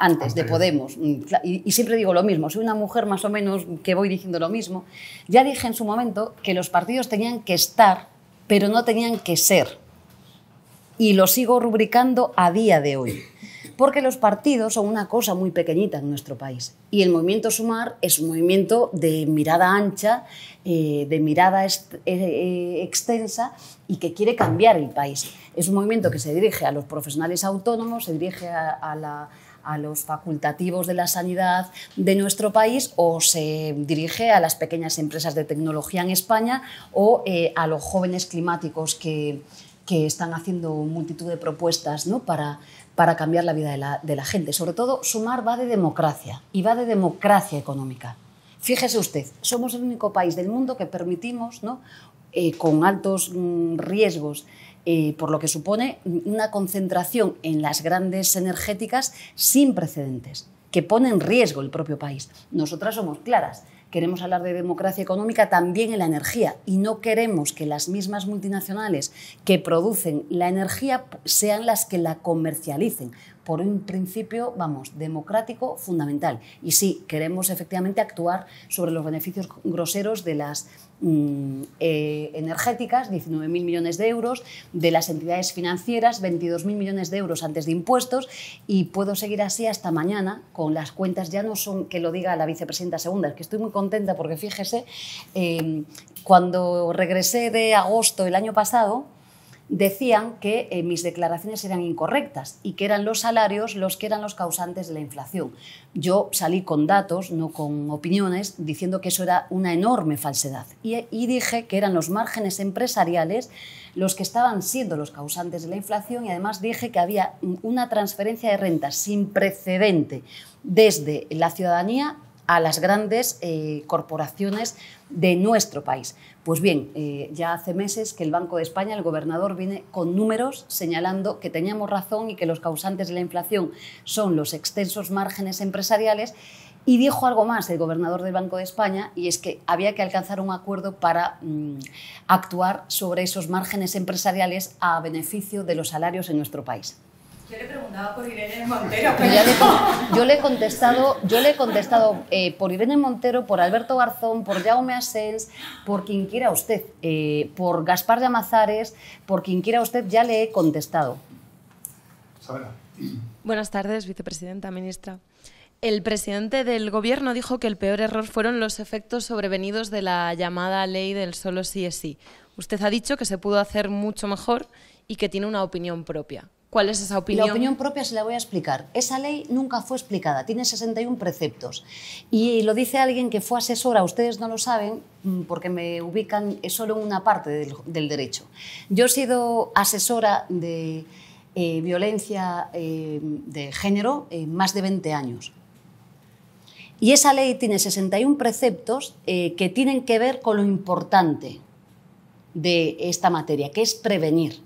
antes de Podemos. Mm, y, siempre digo lo mismo, soy una mujer más o menos que voy diciendo lo mismo. Ya dije en su momento que los partidos tenían que estar, pero no tenían que ser y lo sigo rubricando a día de hoy. Porque los partidos son una cosa muy pequeñita en nuestro país. Y el movimiento Sumar es un movimiento de mirada ancha, eh, de mirada eh, eh, extensa y que quiere cambiar el país. Es un movimiento que se dirige a los profesionales autónomos, se dirige a, los facultativos de la sanidad de nuestro país o se dirige a las pequeñas empresas de tecnología en España o a los jóvenes climáticos que, que están haciendo multitud de propuestas para, cambiar la vida de la, gente. Sobre todo, Sumar va de democracia y va de democracia económica. Fíjese usted, somos el único país del mundo que permitimos, eh, con altos mm, riesgos, eh, por lo que supone una concentración en las grandes energéticas sin precedentes, que pone en riesgo el propio país. Nosotras somos claras queremos hablar de democracia económica también en la energía y no queremos que las mismas multinacionales que producen la energía sean las que la comercialicen, por un principio, vamos, democrático fundamental. Y sí, queremos efectivamente actuar sobre los beneficios groseros de las mm, eh, energéticas, 19.000 millones de euros, de las entidades financieras, 22.000 millones de euros antes de impuestos, y puedo seguir así hasta mañana con las cuentas. Ya no son que lo diga la vicepresidenta segunda, es que estoy muy contenta porque fíjese, eh, cuando regresé de agosto el año pasado, decían que eh, mis declaraciones eran incorrectas y que eran los salarios los que eran los causantes de la inflación. Yo salí con datos, no con opiniones, diciendo que eso era una enorme falsedad y, dije que eran los márgenes empresariales los que estaban siendo los causantes de la inflación y además dije que había una transferencia de renta sin precedente desde la ciudadanía a las grandes eh, corporaciones de nuestro país. Pues bien, eh, ya hace meses que el Banco de España, el gobernador, viene con números señalando que teníamos razón y que los causantes de la inflación son los extensos márgenes empresariales. Y dijo algo más el gobernador del Banco de España, y es que había que alcanzar un acuerdo para mm, actuar sobre esos márgenes empresariales a beneficio de los salarios en nuestro país. Yo le he contestado, yo le he contestado eh, por Irene Montero, por Alberto Garzón, por Jaume Asens, por quien quiera usted, eh, por Gaspar Llamazares, por quien quiera usted, ya le he contestado. Buenas tardes, vicepresidenta, ministra. El presidente del Gobierno dijo que el peor error fueron los efectos sobrevenidos de la llamada ley del solo sí es sí. Usted ha dicho que se pudo hacer mucho mejor y que tiene una opinión propia. ¿Cuál es esa opinión? La opinión propia se la voy a explicar. Esa ley nunca fue explicada, tiene 61 preceptos. Y lo dice alguien que fue asesora, ustedes no lo saben mm, porque me ubican solo en una parte del, derecho. Yo he sido asesora de eh, violencia eh, de género más de 20 años. Y esa ley tiene 61 preceptos eh, que tienen que ver con lo importante de esta materia, que es prevenir.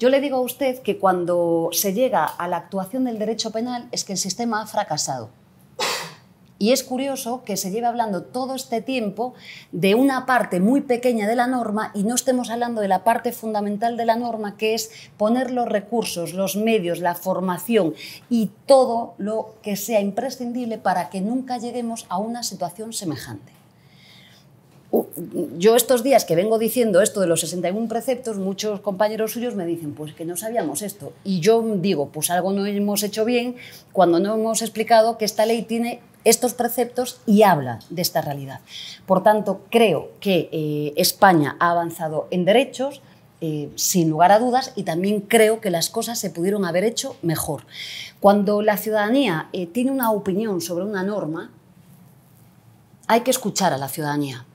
Yo le digo a usted que cuando se llega a la actuación del derecho penal es que el sistema ha fracasado. Y es curioso que se lleve hablando todo este tiempo de una parte muy pequeña de la norma y no estemos hablando de la parte fundamental de la norma, que es poner los recursos, los medios, la formación y todo lo que sea imprescindible para que nunca lleguemos a una situación semejante yo estos días que vengo diciendo esto de los 61 preceptos, muchos compañeros suyos me dicen, pues que no sabíamos esto. Y yo digo, pues algo no hemos hecho bien cuando no hemos explicado que esta ley tiene estos preceptos y habla de esta realidad. Por tanto, creo que eh, España ha avanzado en derechos, eh, sin lugar a dudas, y también creo que las cosas se pudieron haber hecho mejor. Cuando la ciudadanía eh, tiene una opinión sobre una norma, hay que escuchar a la ciudadanía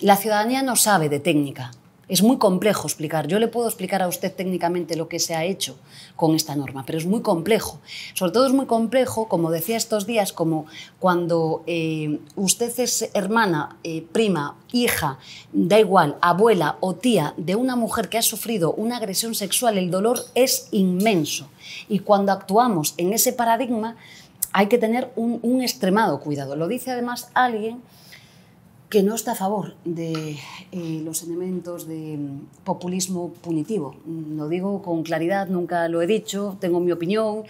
la ciudadanía no sabe de técnica. Es muy complejo explicar. Yo le puedo explicar a usted técnicamente lo que se ha hecho con esta norma, pero es muy complejo. Sobre todo es muy complejo, como decía estos días, como cuando eh, usted es hermana, eh, prima, hija, da igual, abuela o tía de una mujer que ha sufrido una agresión sexual, el dolor es inmenso. Y cuando actuamos en ese paradigma, hay que tener un extremado cuidado. Lo dice además alguien que no está a favor de eh, los elementos de mm, populismo punitivo. Mm, lo digo con claridad, nunca lo he dicho, tengo mi opinión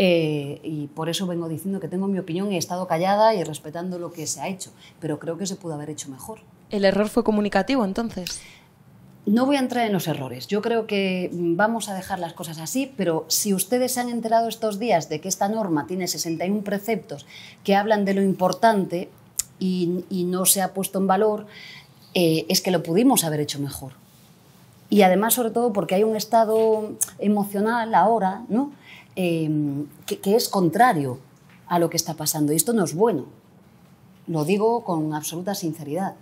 eh, y por eso vengo diciendo que tengo mi opinión y he estado callada y respetando lo que se ha hecho, pero creo que se pudo haber hecho mejor. ¿El error fue comunicativo entonces? No voy a entrar en los errores. Yo creo que mm, vamos a dejar las cosas así, pero si ustedes se han enterado estos días de que esta norma tiene 61 preceptos que hablan de lo importante, y, no se ha puesto en valor, eh, es que lo pudimos haber hecho mejor. Y además, sobre todo, porque hay un estado emocional ahora ¿no? Eh, que, es contrario a lo que está pasando. Y esto no es bueno. Lo digo con absoluta sinceridad.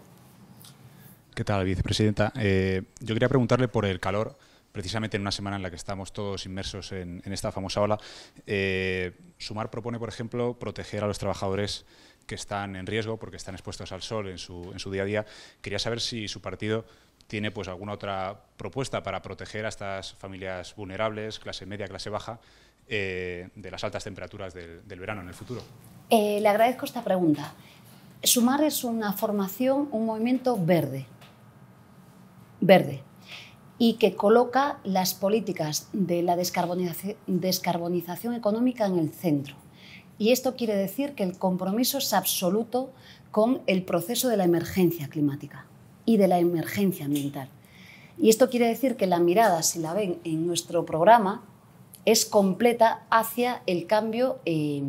¿Qué tal, vicepresidenta? Eh, yo quería preguntarle por el calor, precisamente en una semana en la que estamos todos inmersos en, esta famosa ola. Sumar propone, por ejemplo, proteger a los trabajadores que están en riesgo porque están expuestos al sol en su, día a día. Quería saber si su partido tiene pues alguna otra propuesta para proteger a estas familias vulnerables, clase media, clase baja, eh, de las altas temperaturas del, verano en el futuro. Eh, le agradezco esta pregunta. Sumar es una formación, un movimiento verde, verde, y que coloca las políticas de la descarbonización, descarbonización económica en el centro y esto quiere decir que el compromiso es absoluto con el proceso de la emergencia climática y de la emergencia ambiental. Y esto quiere decir que la mirada, si la ven en nuestro programa, es completa hacia el cambio eh,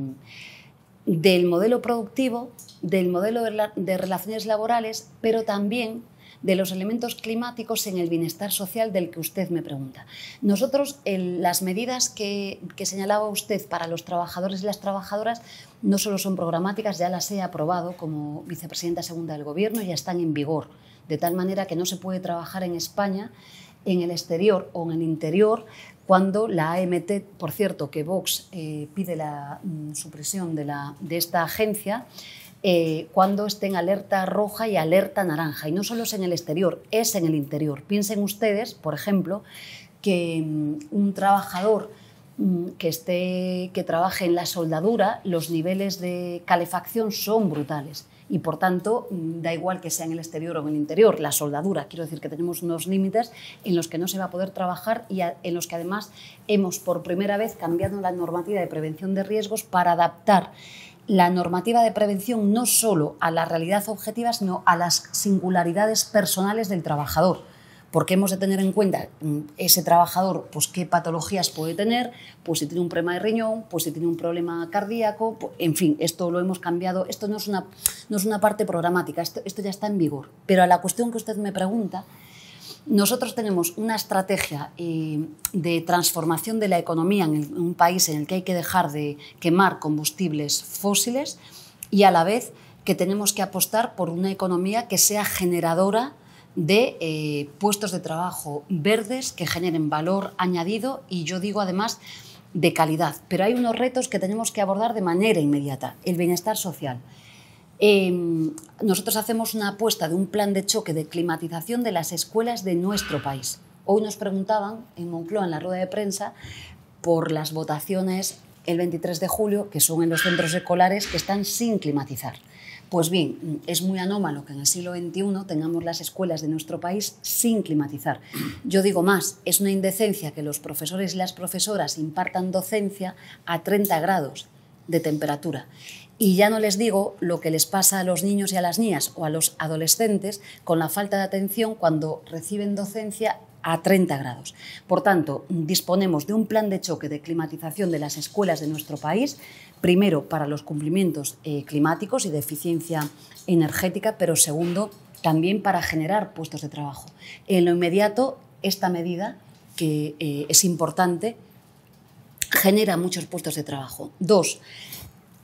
del modelo productivo, del modelo de relaciones laborales, pero también de los elementos climáticos en el bienestar social del que usted me pregunta. Nosotros, las medidas que, señalaba usted para los trabajadores y las trabajadoras no solo son programáticas, ya las he aprobado como vicepresidenta segunda del Gobierno, y ya están en vigor, de tal manera que no se puede trabajar en España en el exterior o en el interior cuando la AMT, por cierto, que Vox eh, pide la mm, supresión de, la, de esta agencia, eh, cuando estén alerta roja y alerta naranja. Y no solo es en el exterior, es en el interior. Piensen ustedes, por ejemplo, que mm, un trabajador mm, que, esté, que trabaje en la soldadura, los niveles de calefacción son brutales y por tanto mm, da igual que sea en el exterior o en el interior, la soldadura. Quiero decir que tenemos unos límites en los que no se va a poder trabajar y en los que además hemos por primera vez cambiado la normativa de prevención de riesgos para adaptar la normativa de prevención no solo a la realidad objetiva, sino a las singularidades personales del trabajador. Porque hemos de tener en cuenta mm, ese trabajador, pues qué patologías puede tener, pues si tiene un problema de riñón, pues si tiene un problema cardíaco, pues, en fin, esto lo hemos cambiado, esto no es una, no es una parte programática, esto ya está en vigor. Pero a la cuestión que usted me pregunta, nosotros tenemos una estrategia eh, de transformación de la economía en, un país en el que hay que dejar de quemar combustibles fósiles y a la vez que tenemos que apostar por una economía que sea generadora de eh, puestos de trabajo verdes que generen valor añadido y yo digo además de calidad. Pero hay unos retos que tenemos que abordar de manera inmediata. El bienestar social. Em, nosotros hacemos una apuesta de un plan de choque de climatización de las escuelas de nuestro país. Hoy nos preguntaban en Moncloa, en la rueda de prensa, por las votaciones el 23 de julio, que son en los centros escolares que están sin climatizar. Pues bien, es muy anómalo que en el siglo XXI tengamos las escuelas de nuestro país sin climatizar. Yo digo más, es una indecencia que los profesores y las profesoras impartan docencia a 30 grados de temperatura. Y ya no les digo lo que les pasa a los niños y a las niñas o a los adolescentes con la falta de atención cuando reciben docencia a 30 grados. Por tanto, disponemos de un plan de choque de climatización de las escuelas de nuestro país, primero para los cumplimientos eh, climáticos y de eficiencia energética, pero segundo, también para generar puestos de trabajo. En lo inmediato, esta medida, que eh, es importante, genera muchos puestos de trabajo. Dos,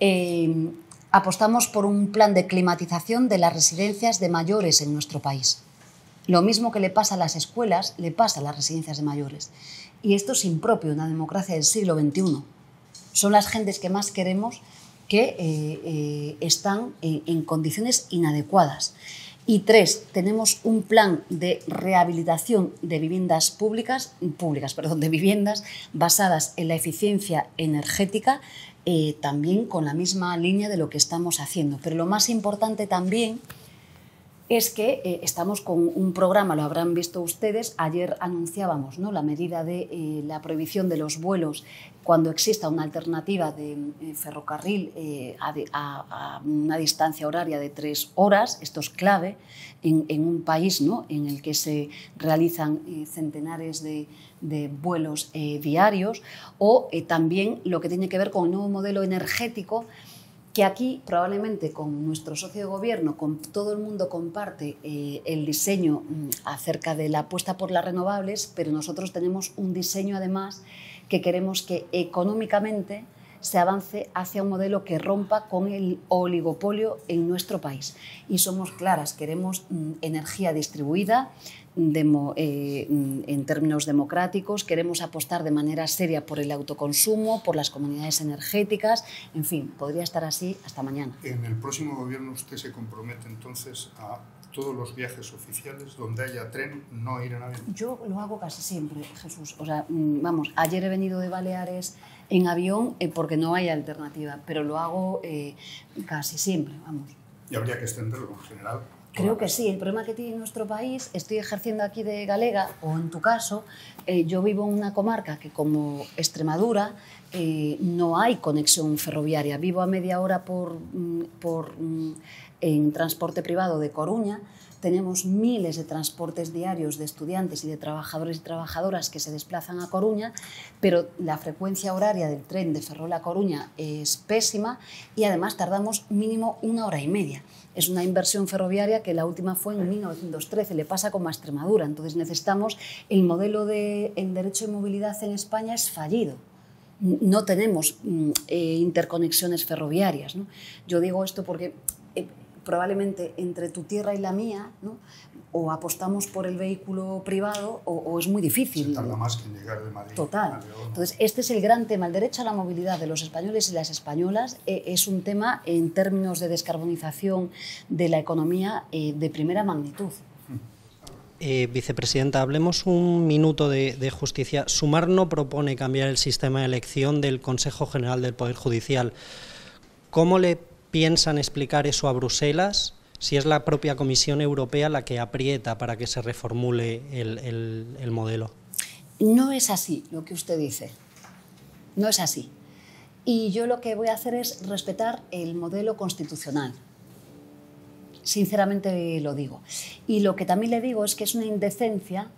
Em, apostamos por un plan de climatización de las residencias de mayores en nuestro país. Lo mismo que le pasa a las escuelas, le pasa a las residencias de mayores. Y esto es impropio en una democracia del siglo XXI. Son las gentes que más queremos que eh, eh, están en, en condiciones inadecuadas. Y tres, tenemos un plan de rehabilitación de viviendas públicas, públicas, perdón, de viviendas basadas en la eficiencia energética, eh, también con la misma línea de lo que estamos haciendo. Pero lo más importante también es que eh, estamos con un programa, lo habrán visto ustedes, ayer anunciábamos la medida de eh, la prohibición de los vuelos cuando exista una alternativa de ferrocarril a, una distancia horaria de tres horas, esto es clave en, un país en el que se realizan centenares de de vuelos eh, diarios o eh, también lo que tiene que ver con el nuevo modelo energético que aquí probablemente con nuestro socio de gobierno, con todo el mundo comparte eh, el diseño mm, acerca de la apuesta por las renovables, pero nosotros tenemos un diseño además que queremos que económicamente se avance hacia un modelo que rompa con el oligopolio en nuestro país. Y somos claras, queremos mm, energía distribuida, mm, eh, mm, en términos democráticos, queremos apostar de manera seria por el autoconsumo, por las comunidades energéticas, en fin, podría estar así hasta mañana. En el próximo gobierno usted se compromete entonces a todos los viajes oficiales donde haya tren no ir en avión. Yo lo hago casi siempre, Jesús. O sea, vamos, ayer he venido de Baleares en avión, eh, porque no hay alternativa, pero lo hago eh, casi siempre, vamos. Y habría que extenderlo en general. Creo que sí. El problema que tiene nuestro país, estoy ejerciendo aquí de galega, o en tu caso, eh, yo vivo en una comarca que como Extremadura no hay conexión ferroviaria. Vivo a media hora por, mm, por, mm, en transporte privado de Coruña tenemos miles de transportes diarios de estudiantes y de trabajadores y trabajadoras que se desplazan a Coruña, pero la frecuencia horaria del tren de Ferrol a Coruña es pésima y además tardamos mínimo una hora y media. Es una inversión ferroviaria que la última fue en 1913, le pasa con a Entonces necesitamos, el modelo del de, derecho de movilidad en España es fallido no tenemos mm, eh, interconexiones ferroviarias. Yo digo esto porque probablemente entre tu tierra y la mía, o apostamos por el vehículo privado o, es muy difícil. tarda más que en llegar de Madrid. Total. Entonces, este es el gran tema. El derecho a la movilidad de los españoles y las españolas eh, es un tema en términos de descarbonización de la economía eh, de primera magnitud. Eh, vicepresidenta, hablemos un minuto de, de, justicia. Sumar no propone cambiar el sistema de elección del Consejo General del Poder Judicial. ¿Cómo le piensan explicar eso a Bruselas? Si es la propia Comisión Europea la que aprieta para que se reformule el, modelo. No es así lo que usted dice. No es así. Y yo lo que voy a hacer es respetar el modelo constitucional. Sinceramente lo digo. Y lo que también le digo es que es una indecencia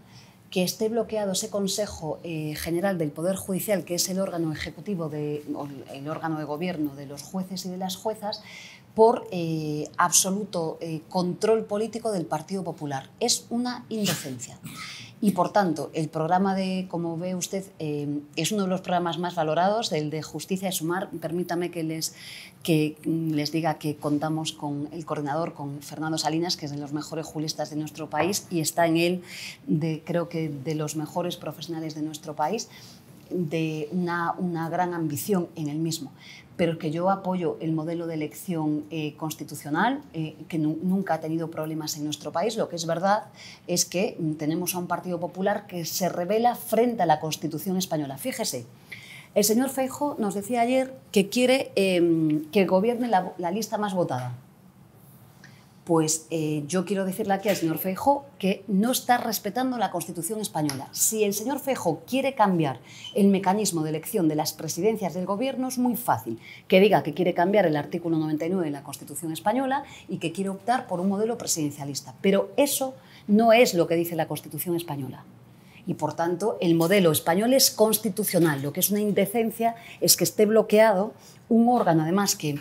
que esté bloqueado ese Consejo eh, General del Poder Judicial, que es el órgano ejecutivo de, el órgano de gobierno de los jueces y de las juezas, por eh, absoluto eh, control político del Partido Popular. Es una indecencia. Y por tanto, el programa de, como ve usted, eh, es uno de los programas más valorados, el de Justicia de Sumar. Permítame que les, que les diga que contamos con el coordinador, con Fernando Salinas, que es de los mejores juristas de nuestro país y está en él, creo que, de los mejores profesionales de nuestro país de una, una gran ambición en el mismo pero que yo apoyo el modelo de elección eh, constitucional, eh, que nunca ha tenido problemas en nuestro país. Lo que es verdad es que mm, tenemos a un Partido Popular que se revela frente a la Constitución española. Fíjese, el señor Feijo nos decía ayer que quiere em, que gobierne la lista más votada. Pues eh, yo quiero decirle aquí al señor Feijo que no está respetando la Constitución española. Si el señor Feijo quiere cambiar el mecanismo de elección de las presidencias del gobierno, es muy fácil que diga que quiere cambiar el artículo 99 de la Constitución española y que quiere optar por un modelo presidencialista. Pero eso no es lo que dice la Constitución española y por tanto el modelo español es constitucional. Lo que es una indecencia es que esté bloqueado un órgano, además que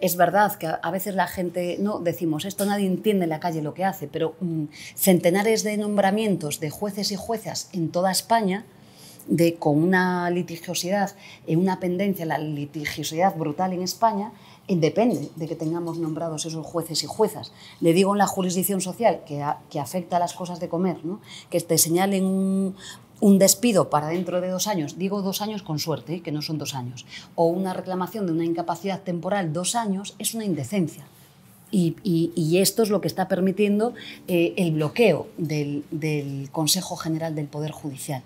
es verdad que a veces la gente, no decimos, esto nadie entiende en la calle lo que hace, pero mm, centenares de nombramientos de jueces y juezas en toda España, de, con una litigiosidad, una pendencia, la litigiosidad brutal en España, eh, depende de que tengamos nombrados esos jueces y juezas. Le digo en la jurisdicción social, que, afecta a las cosas de comer, que te señalen un, un despido para dentro de dos años, digo dos años con suerte, ¿eh? que no son dos años, o una reclamación de una incapacidad temporal dos años, es una indecencia. Y, esto es lo que está permitiendo eh, el bloqueo del, Consejo General del Poder Judicial.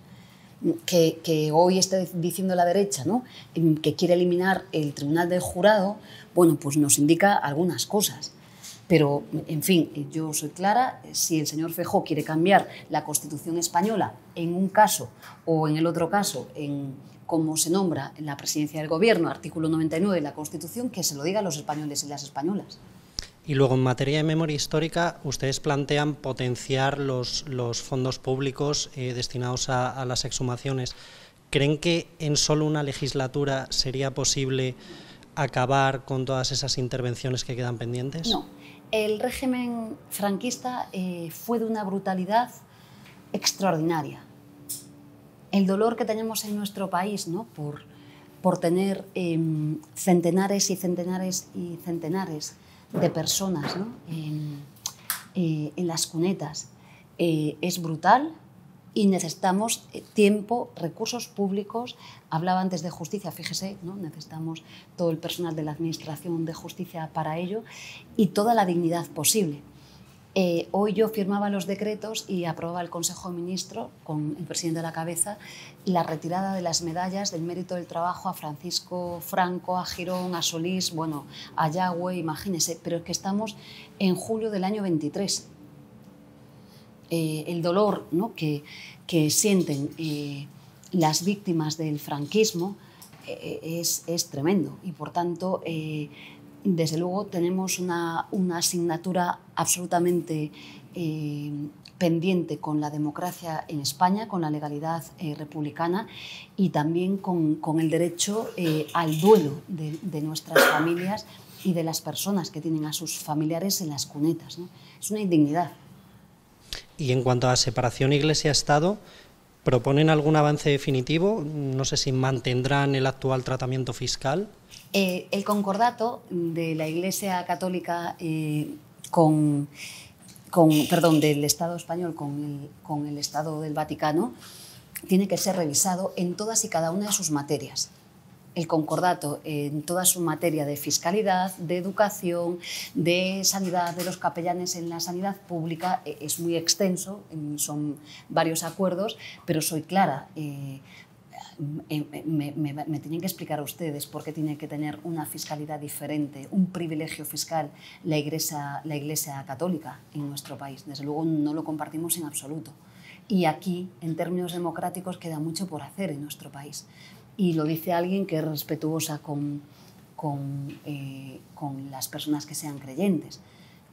Que, hoy está diciendo la derecha, que quiere eliminar el Tribunal del Jurado, bueno, pues nos indica algunas cosas. Pero, en fin, yo soy clara, eh, si el señor Fejó quiere cambiar la Constitución española en un caso o en el otro caso, en cómo se nombra en la presidencia del Gobierno, artículo 99 de la Constitución, que se lo diga a los españoles y las españolas. Y luego, en materia de memoria histórica, ustedes plantean potenciar los, los fondos públicos eh, destinados a, a, las exhumaciones. ¿Creen que en solo una legislatura sería posible acabar con todas esas intervenciones que quedan pendientes? No, el régimen franquista eh, fue de una brutalidad extraordinaria. El dolor que tenemos en nuestro país ¿no? por, tener em, centenares y centenares y centenares de personas eh, en, las cunetas eh, es brutal y necesitamos eh, tiempo, recursos públicos. Hablaba antes de justicia, fíjese, ¿no? necesitamos todo el personal de la Administración de Justicia para ello y toda la dignidad posible. Eh, hoy yo firmaba los decretos y aprobaba el Consejo de Ministros, con el presidente a la cabeza, la retirada de las medallas del mérito del trabajo a Francisco Franco, a Girón, a Solís, bueno, a Yahweh, imagínese, pero es que estamos en julio del año 23 eh, el dolor que, sienten eh, las víctimas del franquismo eh, es, tremendo y por tanto desde luego tenemos una, asignatura absolutamente pendiente con la democracia en España, con la legalidad republicana y también con, el derecho al duelo de, nuestras familias y de las personas que tienen a sus familiares en las cunetas. Es una indignidad y en cuanto a separación Iglesia-Estado, ¿proponen algún avance definitivo? No sé si mantendrán el actual tratamiento fiscal. Eh, el concordato de la Iglesia Católica eh, con, perdón, del Estado español con el Estado del Vaticano tiene que ser revisado en todas y cada una de sus materias el concordato en toda su materia de fiscalidad, de educación, de sanidad, de los capellanes en la sanidad pública. E, es muy extenso, son varios acuerdos, pero soy clara. Eh, em, em, me, tienen que explicar a ustedes por qué tiene que tener una fiscalidad diferente, un privilegio fiscal la iglesia, la iglesia católica en nuestro país. Desde luego no lo compartimos en absoluto. Y aquí, en términos democráticos, queda mucho por hacer en nuestro país y lo dice alguien que es respetuosa eh, con, las personas que sean creyentes,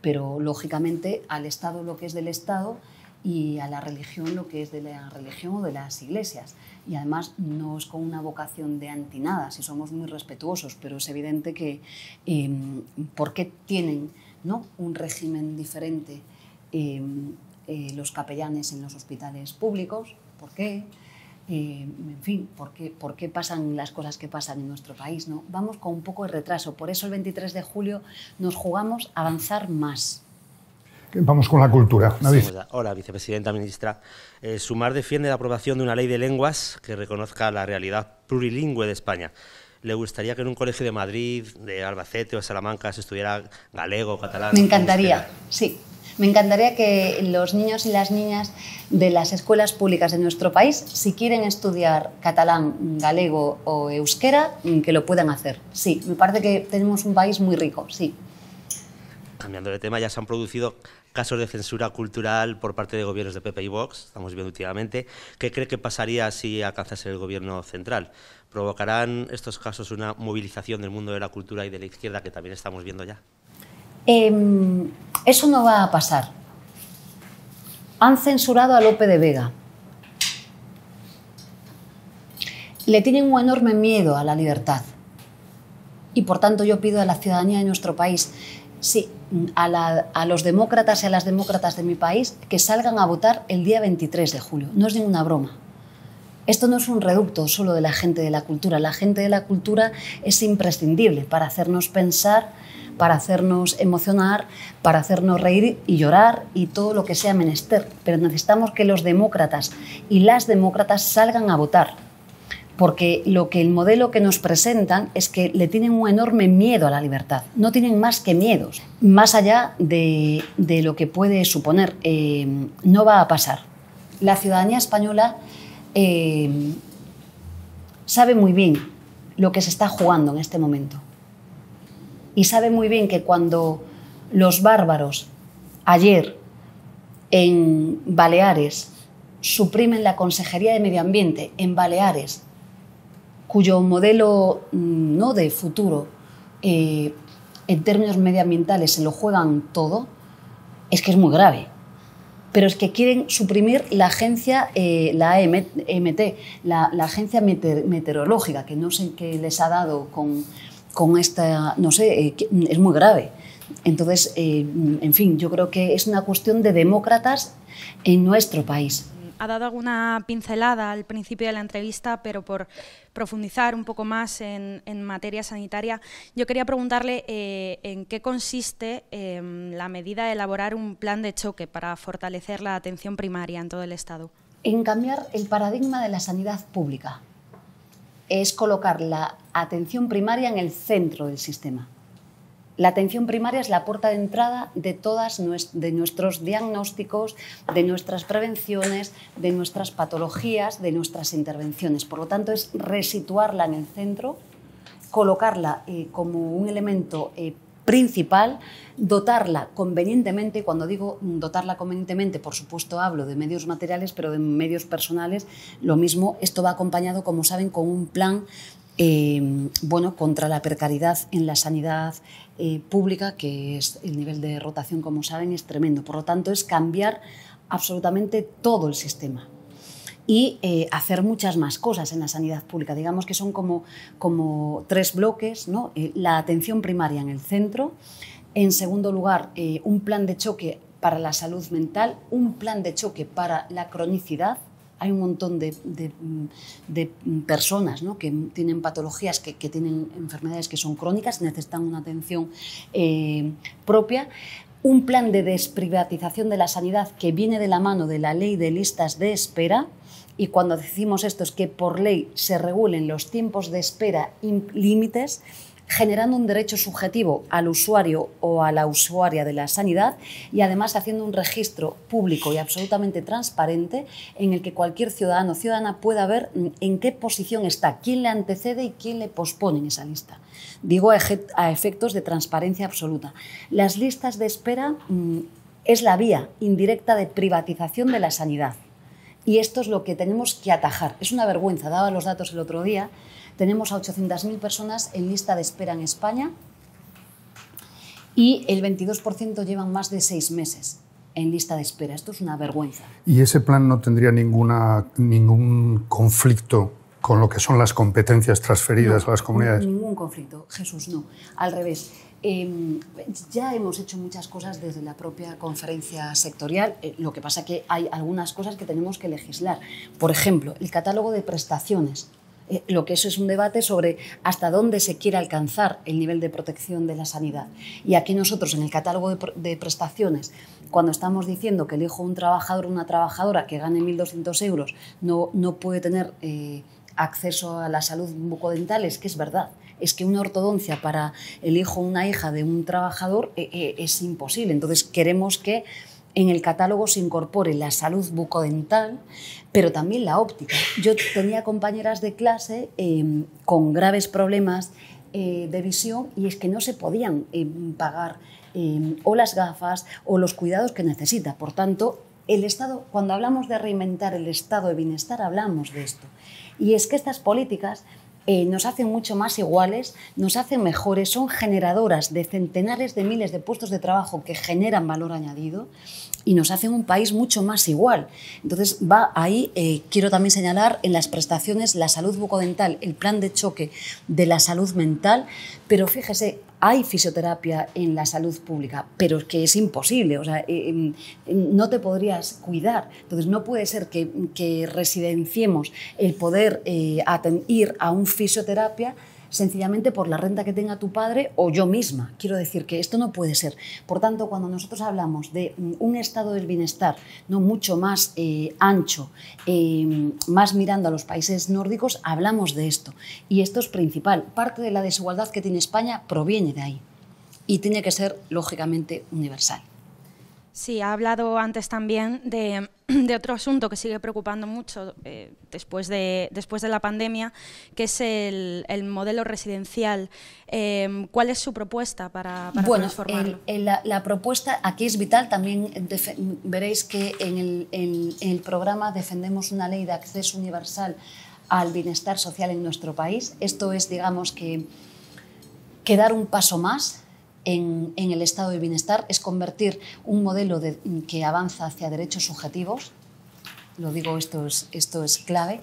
pero lógicamente al Estado lo que es del Estado y a la religión lo que es de la religión o de las iglesias. Y además no es con una vocación de antinada, si somos muy respetuosos, pero es evidente que em, por qué tienen ¿no? un régimen diferente em, eh, los capellanes en los hospitales públicos, por qué, eh, en fin, ¿por qué, por qué pasan las cosas que pasan en nuestro país. ¿no? Vamos con un poco de retraso, por eso el 23 de julio nos jugamos avanzar más. Vamos con la cultura. Hola, vicepresidenta ministra. Eh, Sumar defiende la aprobación de una ley de lenguas que reconozca la realidad plurilingüe de España. ¿Le gustaría que en un colegio de Madrid, de Albacete o Salamanca se estudiara galego, catalán? Me encantaría, sí. Me encantaría que los niños y las niñas de las escuelas públicas de nuestro país, si quieren estudiar catalán, galego o euskera, mm, que lo puedan hacer. Sí, me parece que tenemos un país muy rico, sí. Cambiando de tema, ya se han producido casos de censura cultural por parte de gobiernos de PP y Vox, estamos viendo últimamente. ¿Qué cree que pasaría si alcanzase el gobierno central? ¿Provocarán estos casos una movilización del mundo de la cultura y de la izquierda que también estamos viendo ya? Em, eso no va a pasar. Han censurado a Lope de Vega. Le tienen un enorme miedo a la libertad. Y por tanto yo pido a la ciudadanía de nuestro país, sí, a, a los demócratas y a las demócratas de mi país, que salgan a votar el día 23 de julio. No es ninguna broma. Esto no es un reducto solo de la gente de la cultura. La gente de la cultura es imprescindible para hacernos pensar para hacernos emocionar, para hacernos reír y llorar y todo lo que sea menester. Pero necesitamos que los demócratas y las demócratas salgan a votar. Porque lo que el modelo que nos presentan es que le tienen un enorme miedo a la libertad. No tienen más que miedos. Más allá de, lo que puede suponer, eh, no va a pasar. La ciudadanía española eh, sabe muy bien lo que se está jugando en este momento y sabe muy bien que cuando los bárbaros ayer en Baleares suprimen la Consejería de Medio Ambiente en Baleares, cuyo modelo mm, no de futuro eh, en términos medioambientales se lo juegan todo, es que es muy grave. Pero es que quieren suprimir la agencia, eh, la AMT, e e la, agencia meteorológica, que no sé qué les ha dado con, con esta, no sé, eh, mm, es muy grave. Entonces, eh, mm, en fin, yo creo que es una cuestión de demócratas en nuestro país. Ha dado alguna pincelada al principio de la entrevista, pero por profundizar un poco más en, materia sanitaria, yo quería preguntarle eh, en qué consiste em, la medida de elaborar un plan de choque para fortalecer la atención primaria en todo el Estado. En cambiar el paradigma de la sanidad pública es colocar la atención primaria en el centro del sistema. La atención primaria es la puerta de entrada de todas de nuestros diagnósticos, de nuestras prevenciones, de nuestras patologías, de nuestras intervenciones. Por lo tanto, es resituarla en el centro, colocarla eh, como un elemento eh, principal, dotarla convenientemente, cuando digo dotarla convenientemente, por supuesto hablo de medios materiales, pero de medios personales, lo mismo, esto va acompañado, como saben, con un plan eh, bueno, contra la precariedad en la sanidad eh, pública, que es el nivel de rotación, como saben, es tremendo. Por lo tanto, es cambiar absolutamente todo el sistema y eh, hacer muchas más cosas en la sanidad pública. Digamos que son como, como tres bloques, eh, la atención primaria en el centro, en segundo lugar, eh, un plan de choque para la salud mental, un plan de choque para la cronicidad, hay un montón de, personas ¿no? que tienen patologías, que, tienen enfermedades que son crónicas, necesitan una atención propia. Un plan de desprivatización de la sanidad que viene de la mano de la ley de listas de espera, y cuando decimos esto es que por ley se regulen los tiempos de espera límites generando un derecho subjetivo al usuario o a la usuaria de la sanidad y además haciendo un registro público y absolutamente transparente en el que cualquier ciudadano o ciudadana pueda ver mm, en qué posición está, quién le antecede y quién le pospone en esa lista. Digo a efectos de transparencia absoluta. Las listas de espera mm, es la vía indirecta de privatización de la sanidad. Y esto es lo que tenemos que atajar. Es una vergüenza, daba los datos el otro día, tenemos a 800.000 personas en lista de espera en España y el 22% llevan más de seis meses en lista de espera. Esto es una vergüenza. ¿Y ese plan no tendría ninguna, ningún conflicto con lo que son las competencias transferidas a las comunidades? Ningún conflicto, Jesús, no. Al revés, Em, ya hemos hecho muchas cosas desde la propia conferencia sectorial, eh, lo que pasa que hay algunas cosas que tenemos que legislar. Por ejemplo, el catálogo de prestaciones. Eh, lo que eso es un debate sobre hasta dónde se quiere alcanzar el nivel de protección de la sanidad. Y aquí nosotros en el catálogo de, prestaciones, cuando estamos diciendo que el hijo de un trabajador o una trabajadora que gane 1.200 euros no, no puede tener eh, acceso a la salud bucodental, es que es verdad, es que una ortodoncia para el hijo o una hija de un trabajador eh, eh, es imposible. Entonces queremos que en el catálogo se incorpore la salud bucodental, pero también la óptica. Yo tenía compañeras de clase em, con graves problemas eh, de visión y es que no se podían em, pagar em, o las gafas o los cuidados que necesita. Por tanto, el Estado, cuando hablamos de reinventar el estado de bienestar, hablamos de esto. Y es que estas políticas eh, nos hacen mucho más iguales, nos hacen mejores, son generadoras de centenares de miles de puestos de trabajo que generan valor añadido y nos hace un país mucho más igual. Entonces, va ahí, eh, quiero también señalar en las prestaciones la salud bucodental, el plan de choque de la salud mental, pero fíjese, hay fisioterapia en la salud pública, pero es que es imposible, o sea, eh, em, no te podrías cuidar. Entonces, no puede ser que, que residenciemos el poder eh, atender a un fisioterapia sencillamente por la renta que tenga tu padre o yo misma. Quiero decir que esto no puede ser. Por tanto, cuando nosotros hablamos de mm, un estado del bienestar no mucho más eh, ancho, em, más mirando a los países nórdicos, hablamos de esto. Y esto es principal. Parte de la desigualdad que tiene España proviene de ahí y tiene que ser, lógicamente, universal. Sí, ha hablado antes también de, otro asunto que sigue preocupando mucho eh, después, de, después de la pandemia, que es el, modelo residencial. Em, ¿Cuál es su propuesta para, bueno, transformarlo? la, propuesta aquí es vital. También veréis que en el, programa defendemos una ley de acceso universal al bienestar social en nuestro país. Esto es, digamos, que, que dar un paso más en, el estado de bienestar es convertir un modelo que avanza hacia derechos subjetivos, lo digo, esto es, esto es clave,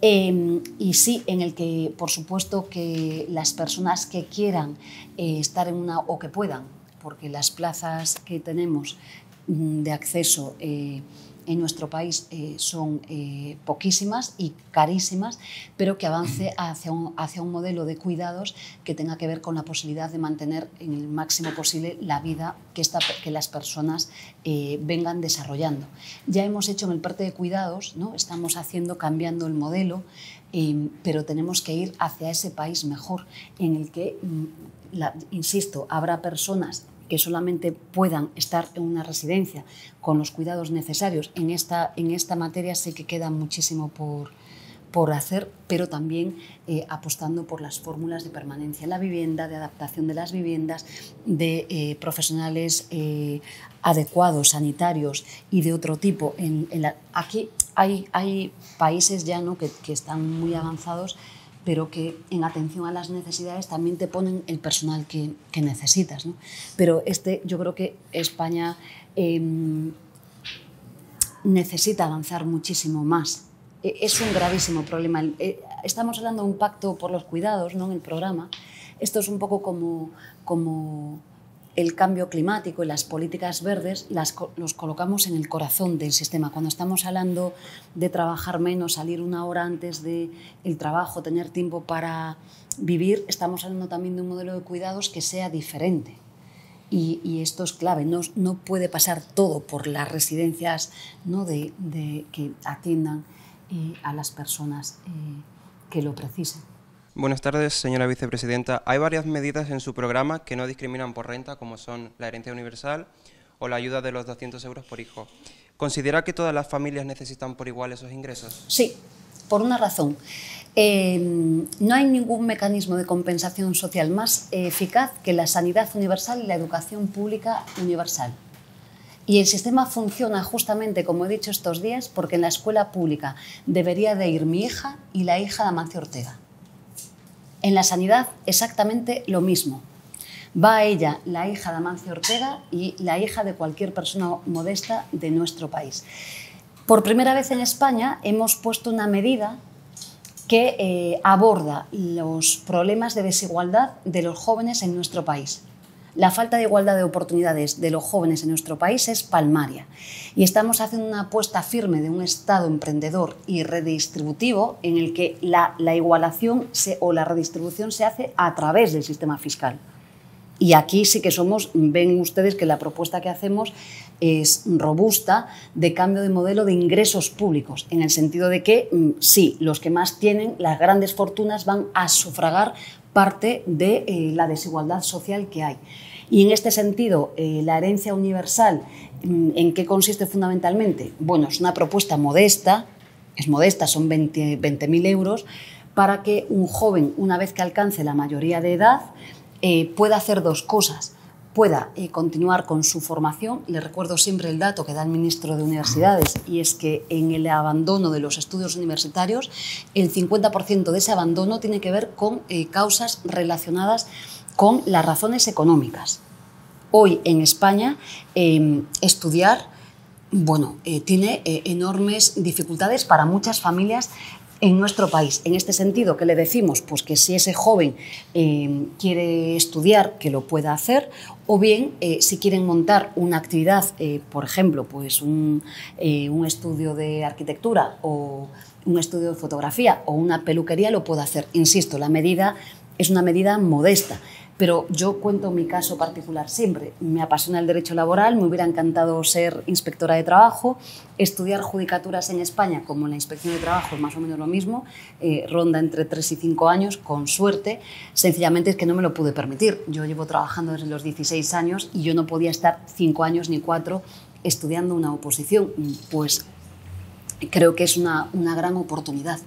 em, y sí, en el que, por supuesto, que las personas que quieran eh, estar en una, o que puedan, porque las plazas que tenemos mm, de acceso eh, en nuestro país eh, son eh, poquísimas y carísimas, pero que avance hacia un, hacia un modelo de cuidados que tenga que ver con la posibilidad de mantener en el máximo posible la vida que, que las personas eh, vengan desarrollando. Ya hemos hecho en el parte de cuidados, ¿no? estamos haciendo, cambiando el modelo, pero tenemos que ir hacia ese país mejor en el que, mm, insisto, habrá personas que solamente puedan estar en una residencia con los cuidados necesarios. En esta, en esta materia sé que queda muchísimo por, por hacer, pero también eh, apostando por las fórmulas de permanencia en la vivienda, de adaptación de las viviendas, de eh, profesionales eh, adecuados, sanitarios y de otro tipo. aquí hay, hay países ya ¿no? que están muy avanzados pero que en atención a las necesidades también te ponen el personal que, necesitas. Pero este, yo creo que España em, necesita avanzar muchísimo más. E, es un gravísimo problema. Eh, estamos hablando de un pacto por los cuidados ¿no? en el programa. Esto es un poco como, como el cambio climático y las políticas verdes las, los colocamos en el corazón del sistema. Cuando estamos hablando de trabajar menos, salir una hora antes del trabajo, tener tiempo para vivir, estamos hablando también de un modelo de cuidados que sea diferente. Y, esto es clave, no, puede pasar todo por las residencias ¿no? de, que atiendan eh, a las personas eh, que lo precisan. Buenas tardes, señora vicepresidenta. Hay varias medidas en su programa que no discriminan por renta, como son la herencia universal o la ayuda de los 200 euros por hijo. ¿Considera que todas las familias necesitan por igual esos ingresos? Sí, por una razón. Em, no hay ningún mecanismo de compensación social más eficaz que la sanidad universal y la educación pública universal. Y el sistema funciona justamente, como he dicho estos días, porque en la escuela pública debería de ir mi hija y la hija de Amancio Ortega. En la sanidad, exactamente lo mismo. Va a ella la hija de Amancio Ortega y la hija de cualquier persona modesta de nuestro país. Por primera vez en España hemos puesto una medida que eh, aborda los problemas de desigualdad de los jóvenes en nuestro país la falta de igualdad de oportunidades de los jóvenes en nuestro país es palmaria y estamos haciendo una apuesta firme de un Estado emprendedor y redistributivo en el que la, igualación o la redistribución se hace a través del sistema fiscal. Y aquí sí que somos, ven ustedes que la propuesta que hacemos es robusta de cambio de modelo de ingresos públicos, en el sentido de que mm, sí, los que más tienen, las grandes fortunas, van a sufragar parte de eh, la desigualdad social que hay. Y en este sentido, eh, la herencia universal, mm, ¿en qué consiste fundamentalmente? Bueno, es una propuesta modesta, es modesta, son 20.000 euros, para que un joven, una vez que alcance la mayoría de edad, eh, pueda hacer dos cosas pueda eh, continuar con su formación. Le recuerdo siempre el dato que da el ministro de Universidades y es que en el abandono de los estudios universitarios, el 50% de ese abandono tiene que ver con causas relacionadas con las razones económicas. Hoy en España em, estudiar bueno, eh, tiene eh, enormes dificultades para muchas familias en nuestro país. En este sentido, ¿qué le decimos? Pues que si ese joven em, quiere estudiar, que lo pueda hacer, o bien eh, si quieren montar una actividad, por ejemplo, pues un, estudio de arquitectura o un estudio de fotografía o una peluquería, lo pueda hacer. Insisto, la medida es una medida modesta pero yo cuento mi caso particular siempre. Me apasiona el derecho laboral, me hubiera encantado ser inspectora de trabajo, estudiar judicaturas en España, como en la inspección de trabajo más o menos lo mismo, eh, ronda entre 3 y 5 años, con suerte, sencillamente es que no me lo pude permitir. Yo llevo trabajando desde los 16 años y yo no podía estar 5 años ni 4 estudiando una oposición, pues creo que es una, una gran oportunidad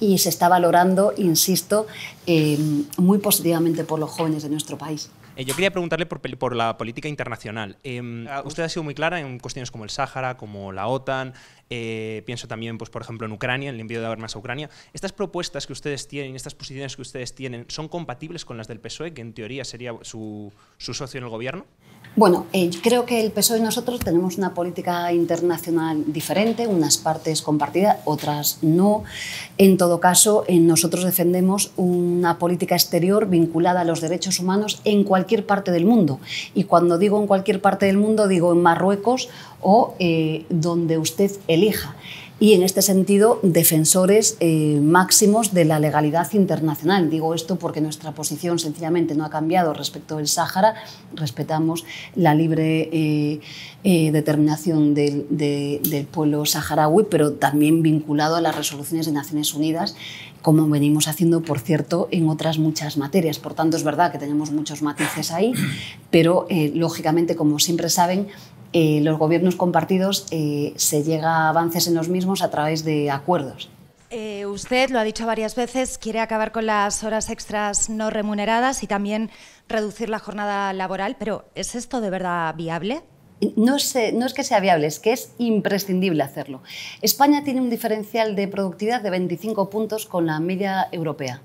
y se está valorando, insisto, em, muy positivamente por los jóvenes de nuestro país. Eh, yo quería preguntarle por, la política internacional. Em, ah, usted ha sido muy clara en cuestiones como el Sáhara, como la OTAN, eh, pienso también, pues, por ejemplo, en Ucrania, en el envío de armas a Ucrania. ¿Estas propuestas que ustedes tienen, estas posiciones que ustedes tienen, son compatibles con las del PSOE, que en teoría sería su, socio en el gobierno? Bueno, eh, creo que el PSOE y nosotros tenemos una política internacional diferente, unas partes compartidas, otras no. En todo caso, eh, nosotros defendemos una política exterior vinculada a los derechos humanos en cualquier parte del mundo. Y cuando digo en cualquier parte del mundo, digo en Marruecos o donde usted el y en este sentido defensores eh, máximos de la legalidad internacional. Digo esto porque nuestra posición sencillamente no ha cambiado respecto del Sáhara, respetamos la libre eh, eh, determinación del, pueblo saharaui, pero también vinculado a las resoluciones de Naciones Unidas como venimos haciendo, por cierto, en otras muchas materias. Por tanto, es verdad que tenemos muchos matices ahí, pero lógicamente, como siempre saben, eh, los gobiernos compartidos eh, se llega a avances en los mismos a través de acuerdos. Eh, usted lo ha dicho varias veces, quiere acabar con las horas extras no remuneradas y también reducir la jornada laboral, pero ¿es esto de verdad viable? no es, que sea viable, es que es imprescindible hacerlo. España tiene un diferencial de productividad de 25 puntos con la media europea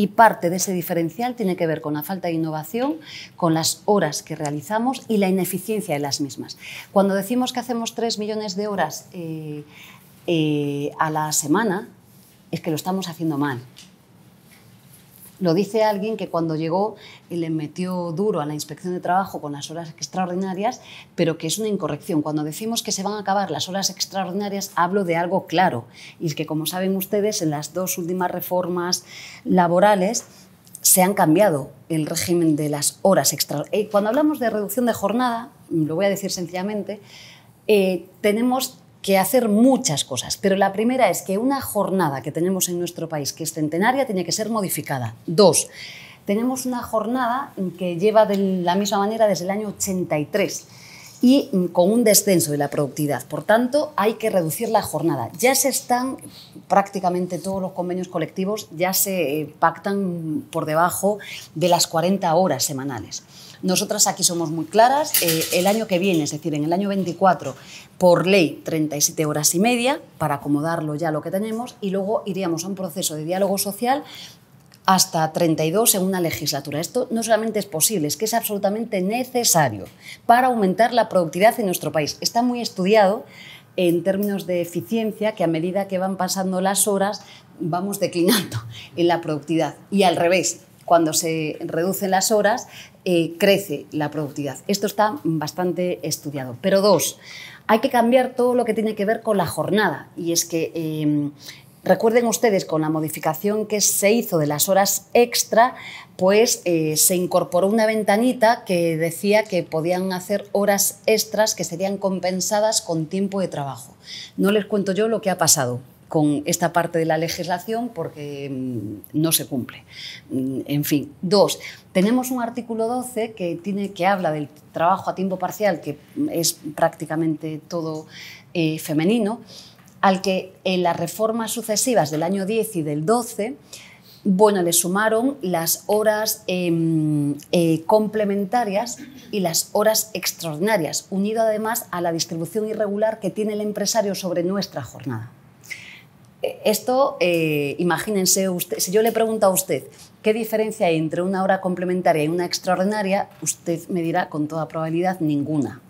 y parte de ese diferencial tiene que ver con la falta de innovación, con las horas que realizamos y la ineficiencia de las mismas. Cuando decimos que hacemos 3 millones de horas eh, eh, a la semana, es que lo estamos haciendo mal. Lo dice alguien que cuando llegó eh, le metió duro a la inspección de trabajo con las horas extraordinarias, pero que es una incorrección. Cuando decimos que se van a acabar las horas extraordinarias, hablo de algo claro. Y es que, como saben ustedes, en las dos últimas reformas laborales se han cambiado el régimen de las horas extraordinarias. Eh, cuando hablamos de reducción de jornada, lo voy a decir sencillamente, eh, tenemos que hacer muchas cosas, pero la primera es que una jornada que tenemos en nuestro país, que es centenaria, tiene que ser modificada. Dos, tenemos una jornada que lleva de la misma manera desde el año 83 y con un descenso de la productividad. Por tanto, hay que reducir la jornada. Ya se están prácticamente todos los convenios colectivos, ya se eh, pactan por debajo de las 40 horas semanales. Nosotras aquí somos muy claras. Eh, el año que viene, es decir, en el año 24, por ley, 37 horas y media para acomodarlo ya lo que tenemos y luego iríamos a un proceso de diálogo social hasta 32 en una legislatura. Esto no solamente es posible, es que es absolutamente necesario para aumentar la productividad en nuestro país. Está muy estudiado en términos de eficiencia que a medida que van pasando las horas vamos declinando en la productividad y al revés. Cuando se reducen las horas, eh, crece la productividad. Esto está bastante estudiado. Pero dos, hay que cambiar todo lo que tiene que ver con la jornada. Y es que em, recuerden ustedes, con la modificación que se hizo de las horas extra, pues eh, se incorporó una ventanita que decía que podían hacer horas extras que serían compensadas con tiempo de trabajo. No les cuento yo lo que ha pasado con esta parte de la legislación porque mm, no se cumple. Mm, en fin, dos, tenemos un artículo 12 que, tiene, que habla del trabajo a tiempo parcial, que mm, es prácticamente todo eh, femenino, al que en las reformas sucesivas del año 10 y del 12 bueno, le sumaron las horas em, eh, complementarias y las horas extraordinarias, unido además a la distribución irregular que tiene el empresario sobre nuestra jornada. Esto, eh, imagínense, usted, si yo le pregunto a usted qué diferencia hay entre una hora complementaria y una extraordinaria, usted me dirá con toda probabilidad ninguna.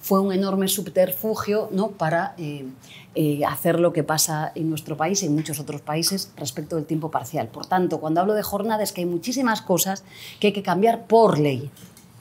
Fue un enorme subterfugio ¿no? para eh, eh, hacer lo que pasa en nuestro país y en muchos otros países respecto del tiempo parcial. Por tanto, cuando hablo de jornadas, que hay muchísimas cosas que hay que cambiar por ley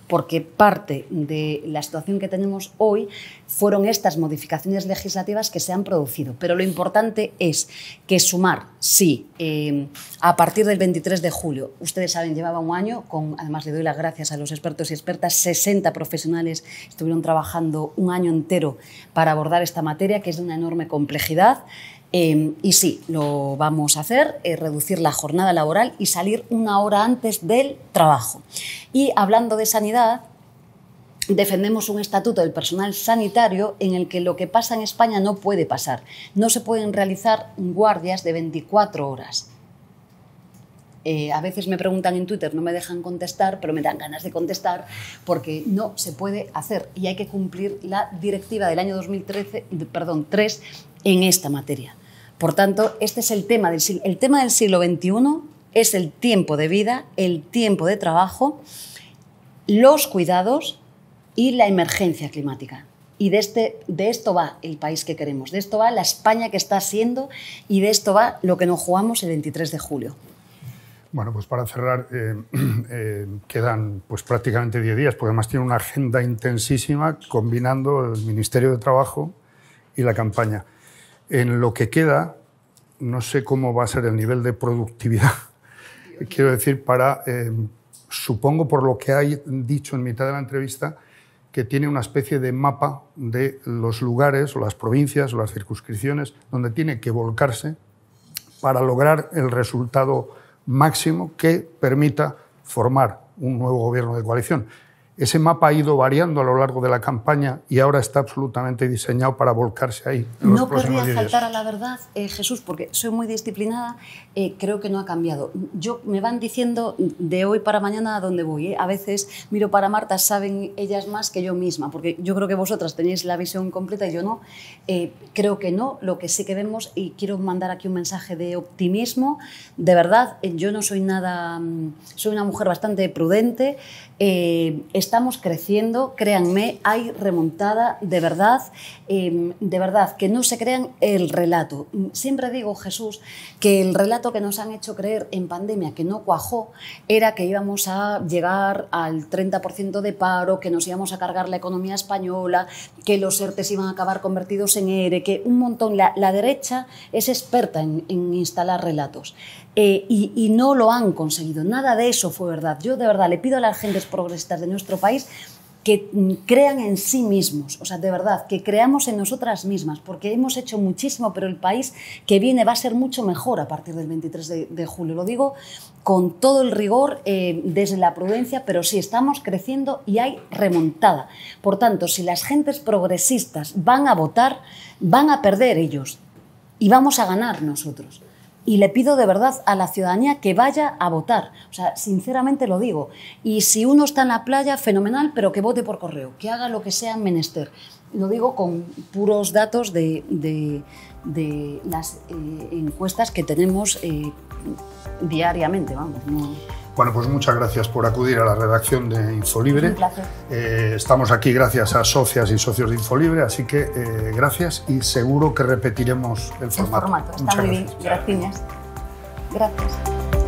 porque parte de la situación que tenemos hoy fueron estas modificaciones legislativas que se han producido. Pero lo importante es que sumar, sí, eh, a partir del 23 de julio, ustedes saben, llevaba un año, con, además le doy las gracias a los expertos y expertas, 60 profesionales estuvieron trabajando un año entero para abordar esta materia, que es de una enorme complejidad. Em, y sí, lo vamos a hacer, eh, reducir la jornada laboral y salir una hora antes del trabajo. Y hablando de sanidad, defendemos un estatuto del personal sanitario en el que lo que pasa en España no puede pasar. No se pueden realizar guardias de 24 horas. Eh, a veces me preguntan en Twitter, no me dejan contestar, pero me dan ganas de contestar porque no se puede hacer y hay que cumplir la directiva del año 2013, perdón, 3 en esta materia. Por tanto, este es el tema del siglo, tema del siglo XXI, es el tiempo de vida, el tiempo de trabajo, los cuidados y la emergencia climática. Y este, de, esto va el país que queremos, de esto va la España que está siendo y de esto va lo que nos jugamos el 23 de julio. Bueno, pues para cerrar, eh, eh, quedan pues, prácticamente 10 días, porque además tiene una agenda intensísima combinando el Ministerio de Trabajo y la campaña. En lo que queda, no sé cómo va a ser el nivel de productividad, quiero decir, para, em, supongo por lo que hay dicho en mitad de la entrevista, que tiene una especie de mapa de los lugares o las provincias o las circunscripciones donde tiene que volcarse para lograr el resultado máximo que permita formar un nuevo gobierno de coalición. Ese mapa ha ido variando a lo largo de la campaña y ahora está absolutamente diseñado para volcarse ahí. no podría faltar a la verdad, eh, Jesús, porque soy muy disciplinada, eh, creo que no ha cambiado. Yo Me van diciendo de hoy para mañana a dónde voy. Eh. A veces miro para Marta, saben ellas más que yo misma, porque yo creo que vosotras tenéis la visión completa y yo no. creo que no, lo que sí que vemos, y quiero mandar aquí un mensaje de optimismo, de verdad, yo no soy nada, mm, soy una mujer bastante prudente, eh, estamos creciendo, créanme, hay remontada de verdad, eh, de verdad, que no se crean el relato. Siempre digo, Jesús, que el relato que nos han hecho creer en pandemia, que no cuajó, era que íbamos a llegar al 30% de paro, que nos íbamos a cargar la economía española, que los ERTES iban a acabar convertidos en ERE, e, que un montón, la, derecha es experta en instalar relatos. Eh, y, no lo han conseguido. Nada de eso fue verdad. Yo de verdad le pido a las gentes progresistas de nuestro país que mm, crean en sí mismos, o sea, de verdad, que creamos en nosotras mismas, porque hemos hecho muchísimo, pero el país que viene va a ser mucho mejor a partir del 23 de, julio. Lo digo con todo el rigor, eh, desde la prudencia, pero sí estamos creciendo y hay remontada. Por tanto, si las gentes progresistas van a votar, van a perder ellos y vamos a ganar nosotros y le pido de verdad a la ciudadanía que vaya a votar. O sea, sinceramente lo digo. Y si uno está en la playa, fenomenal, pero que vote por correo, que haga lo que sea menester. Lo digo con puros datos de, las eh, encuestas que tenemos eh, diariamente, vamos. Bueno, pues muchas gracias por acudir a la redacción de Infolibre. Un placer. Eh, estamos aquí gracias a socias y socios de Infolibre, así que eh, gracias y seguro que repetiremos el formato. Gracias. Gracias.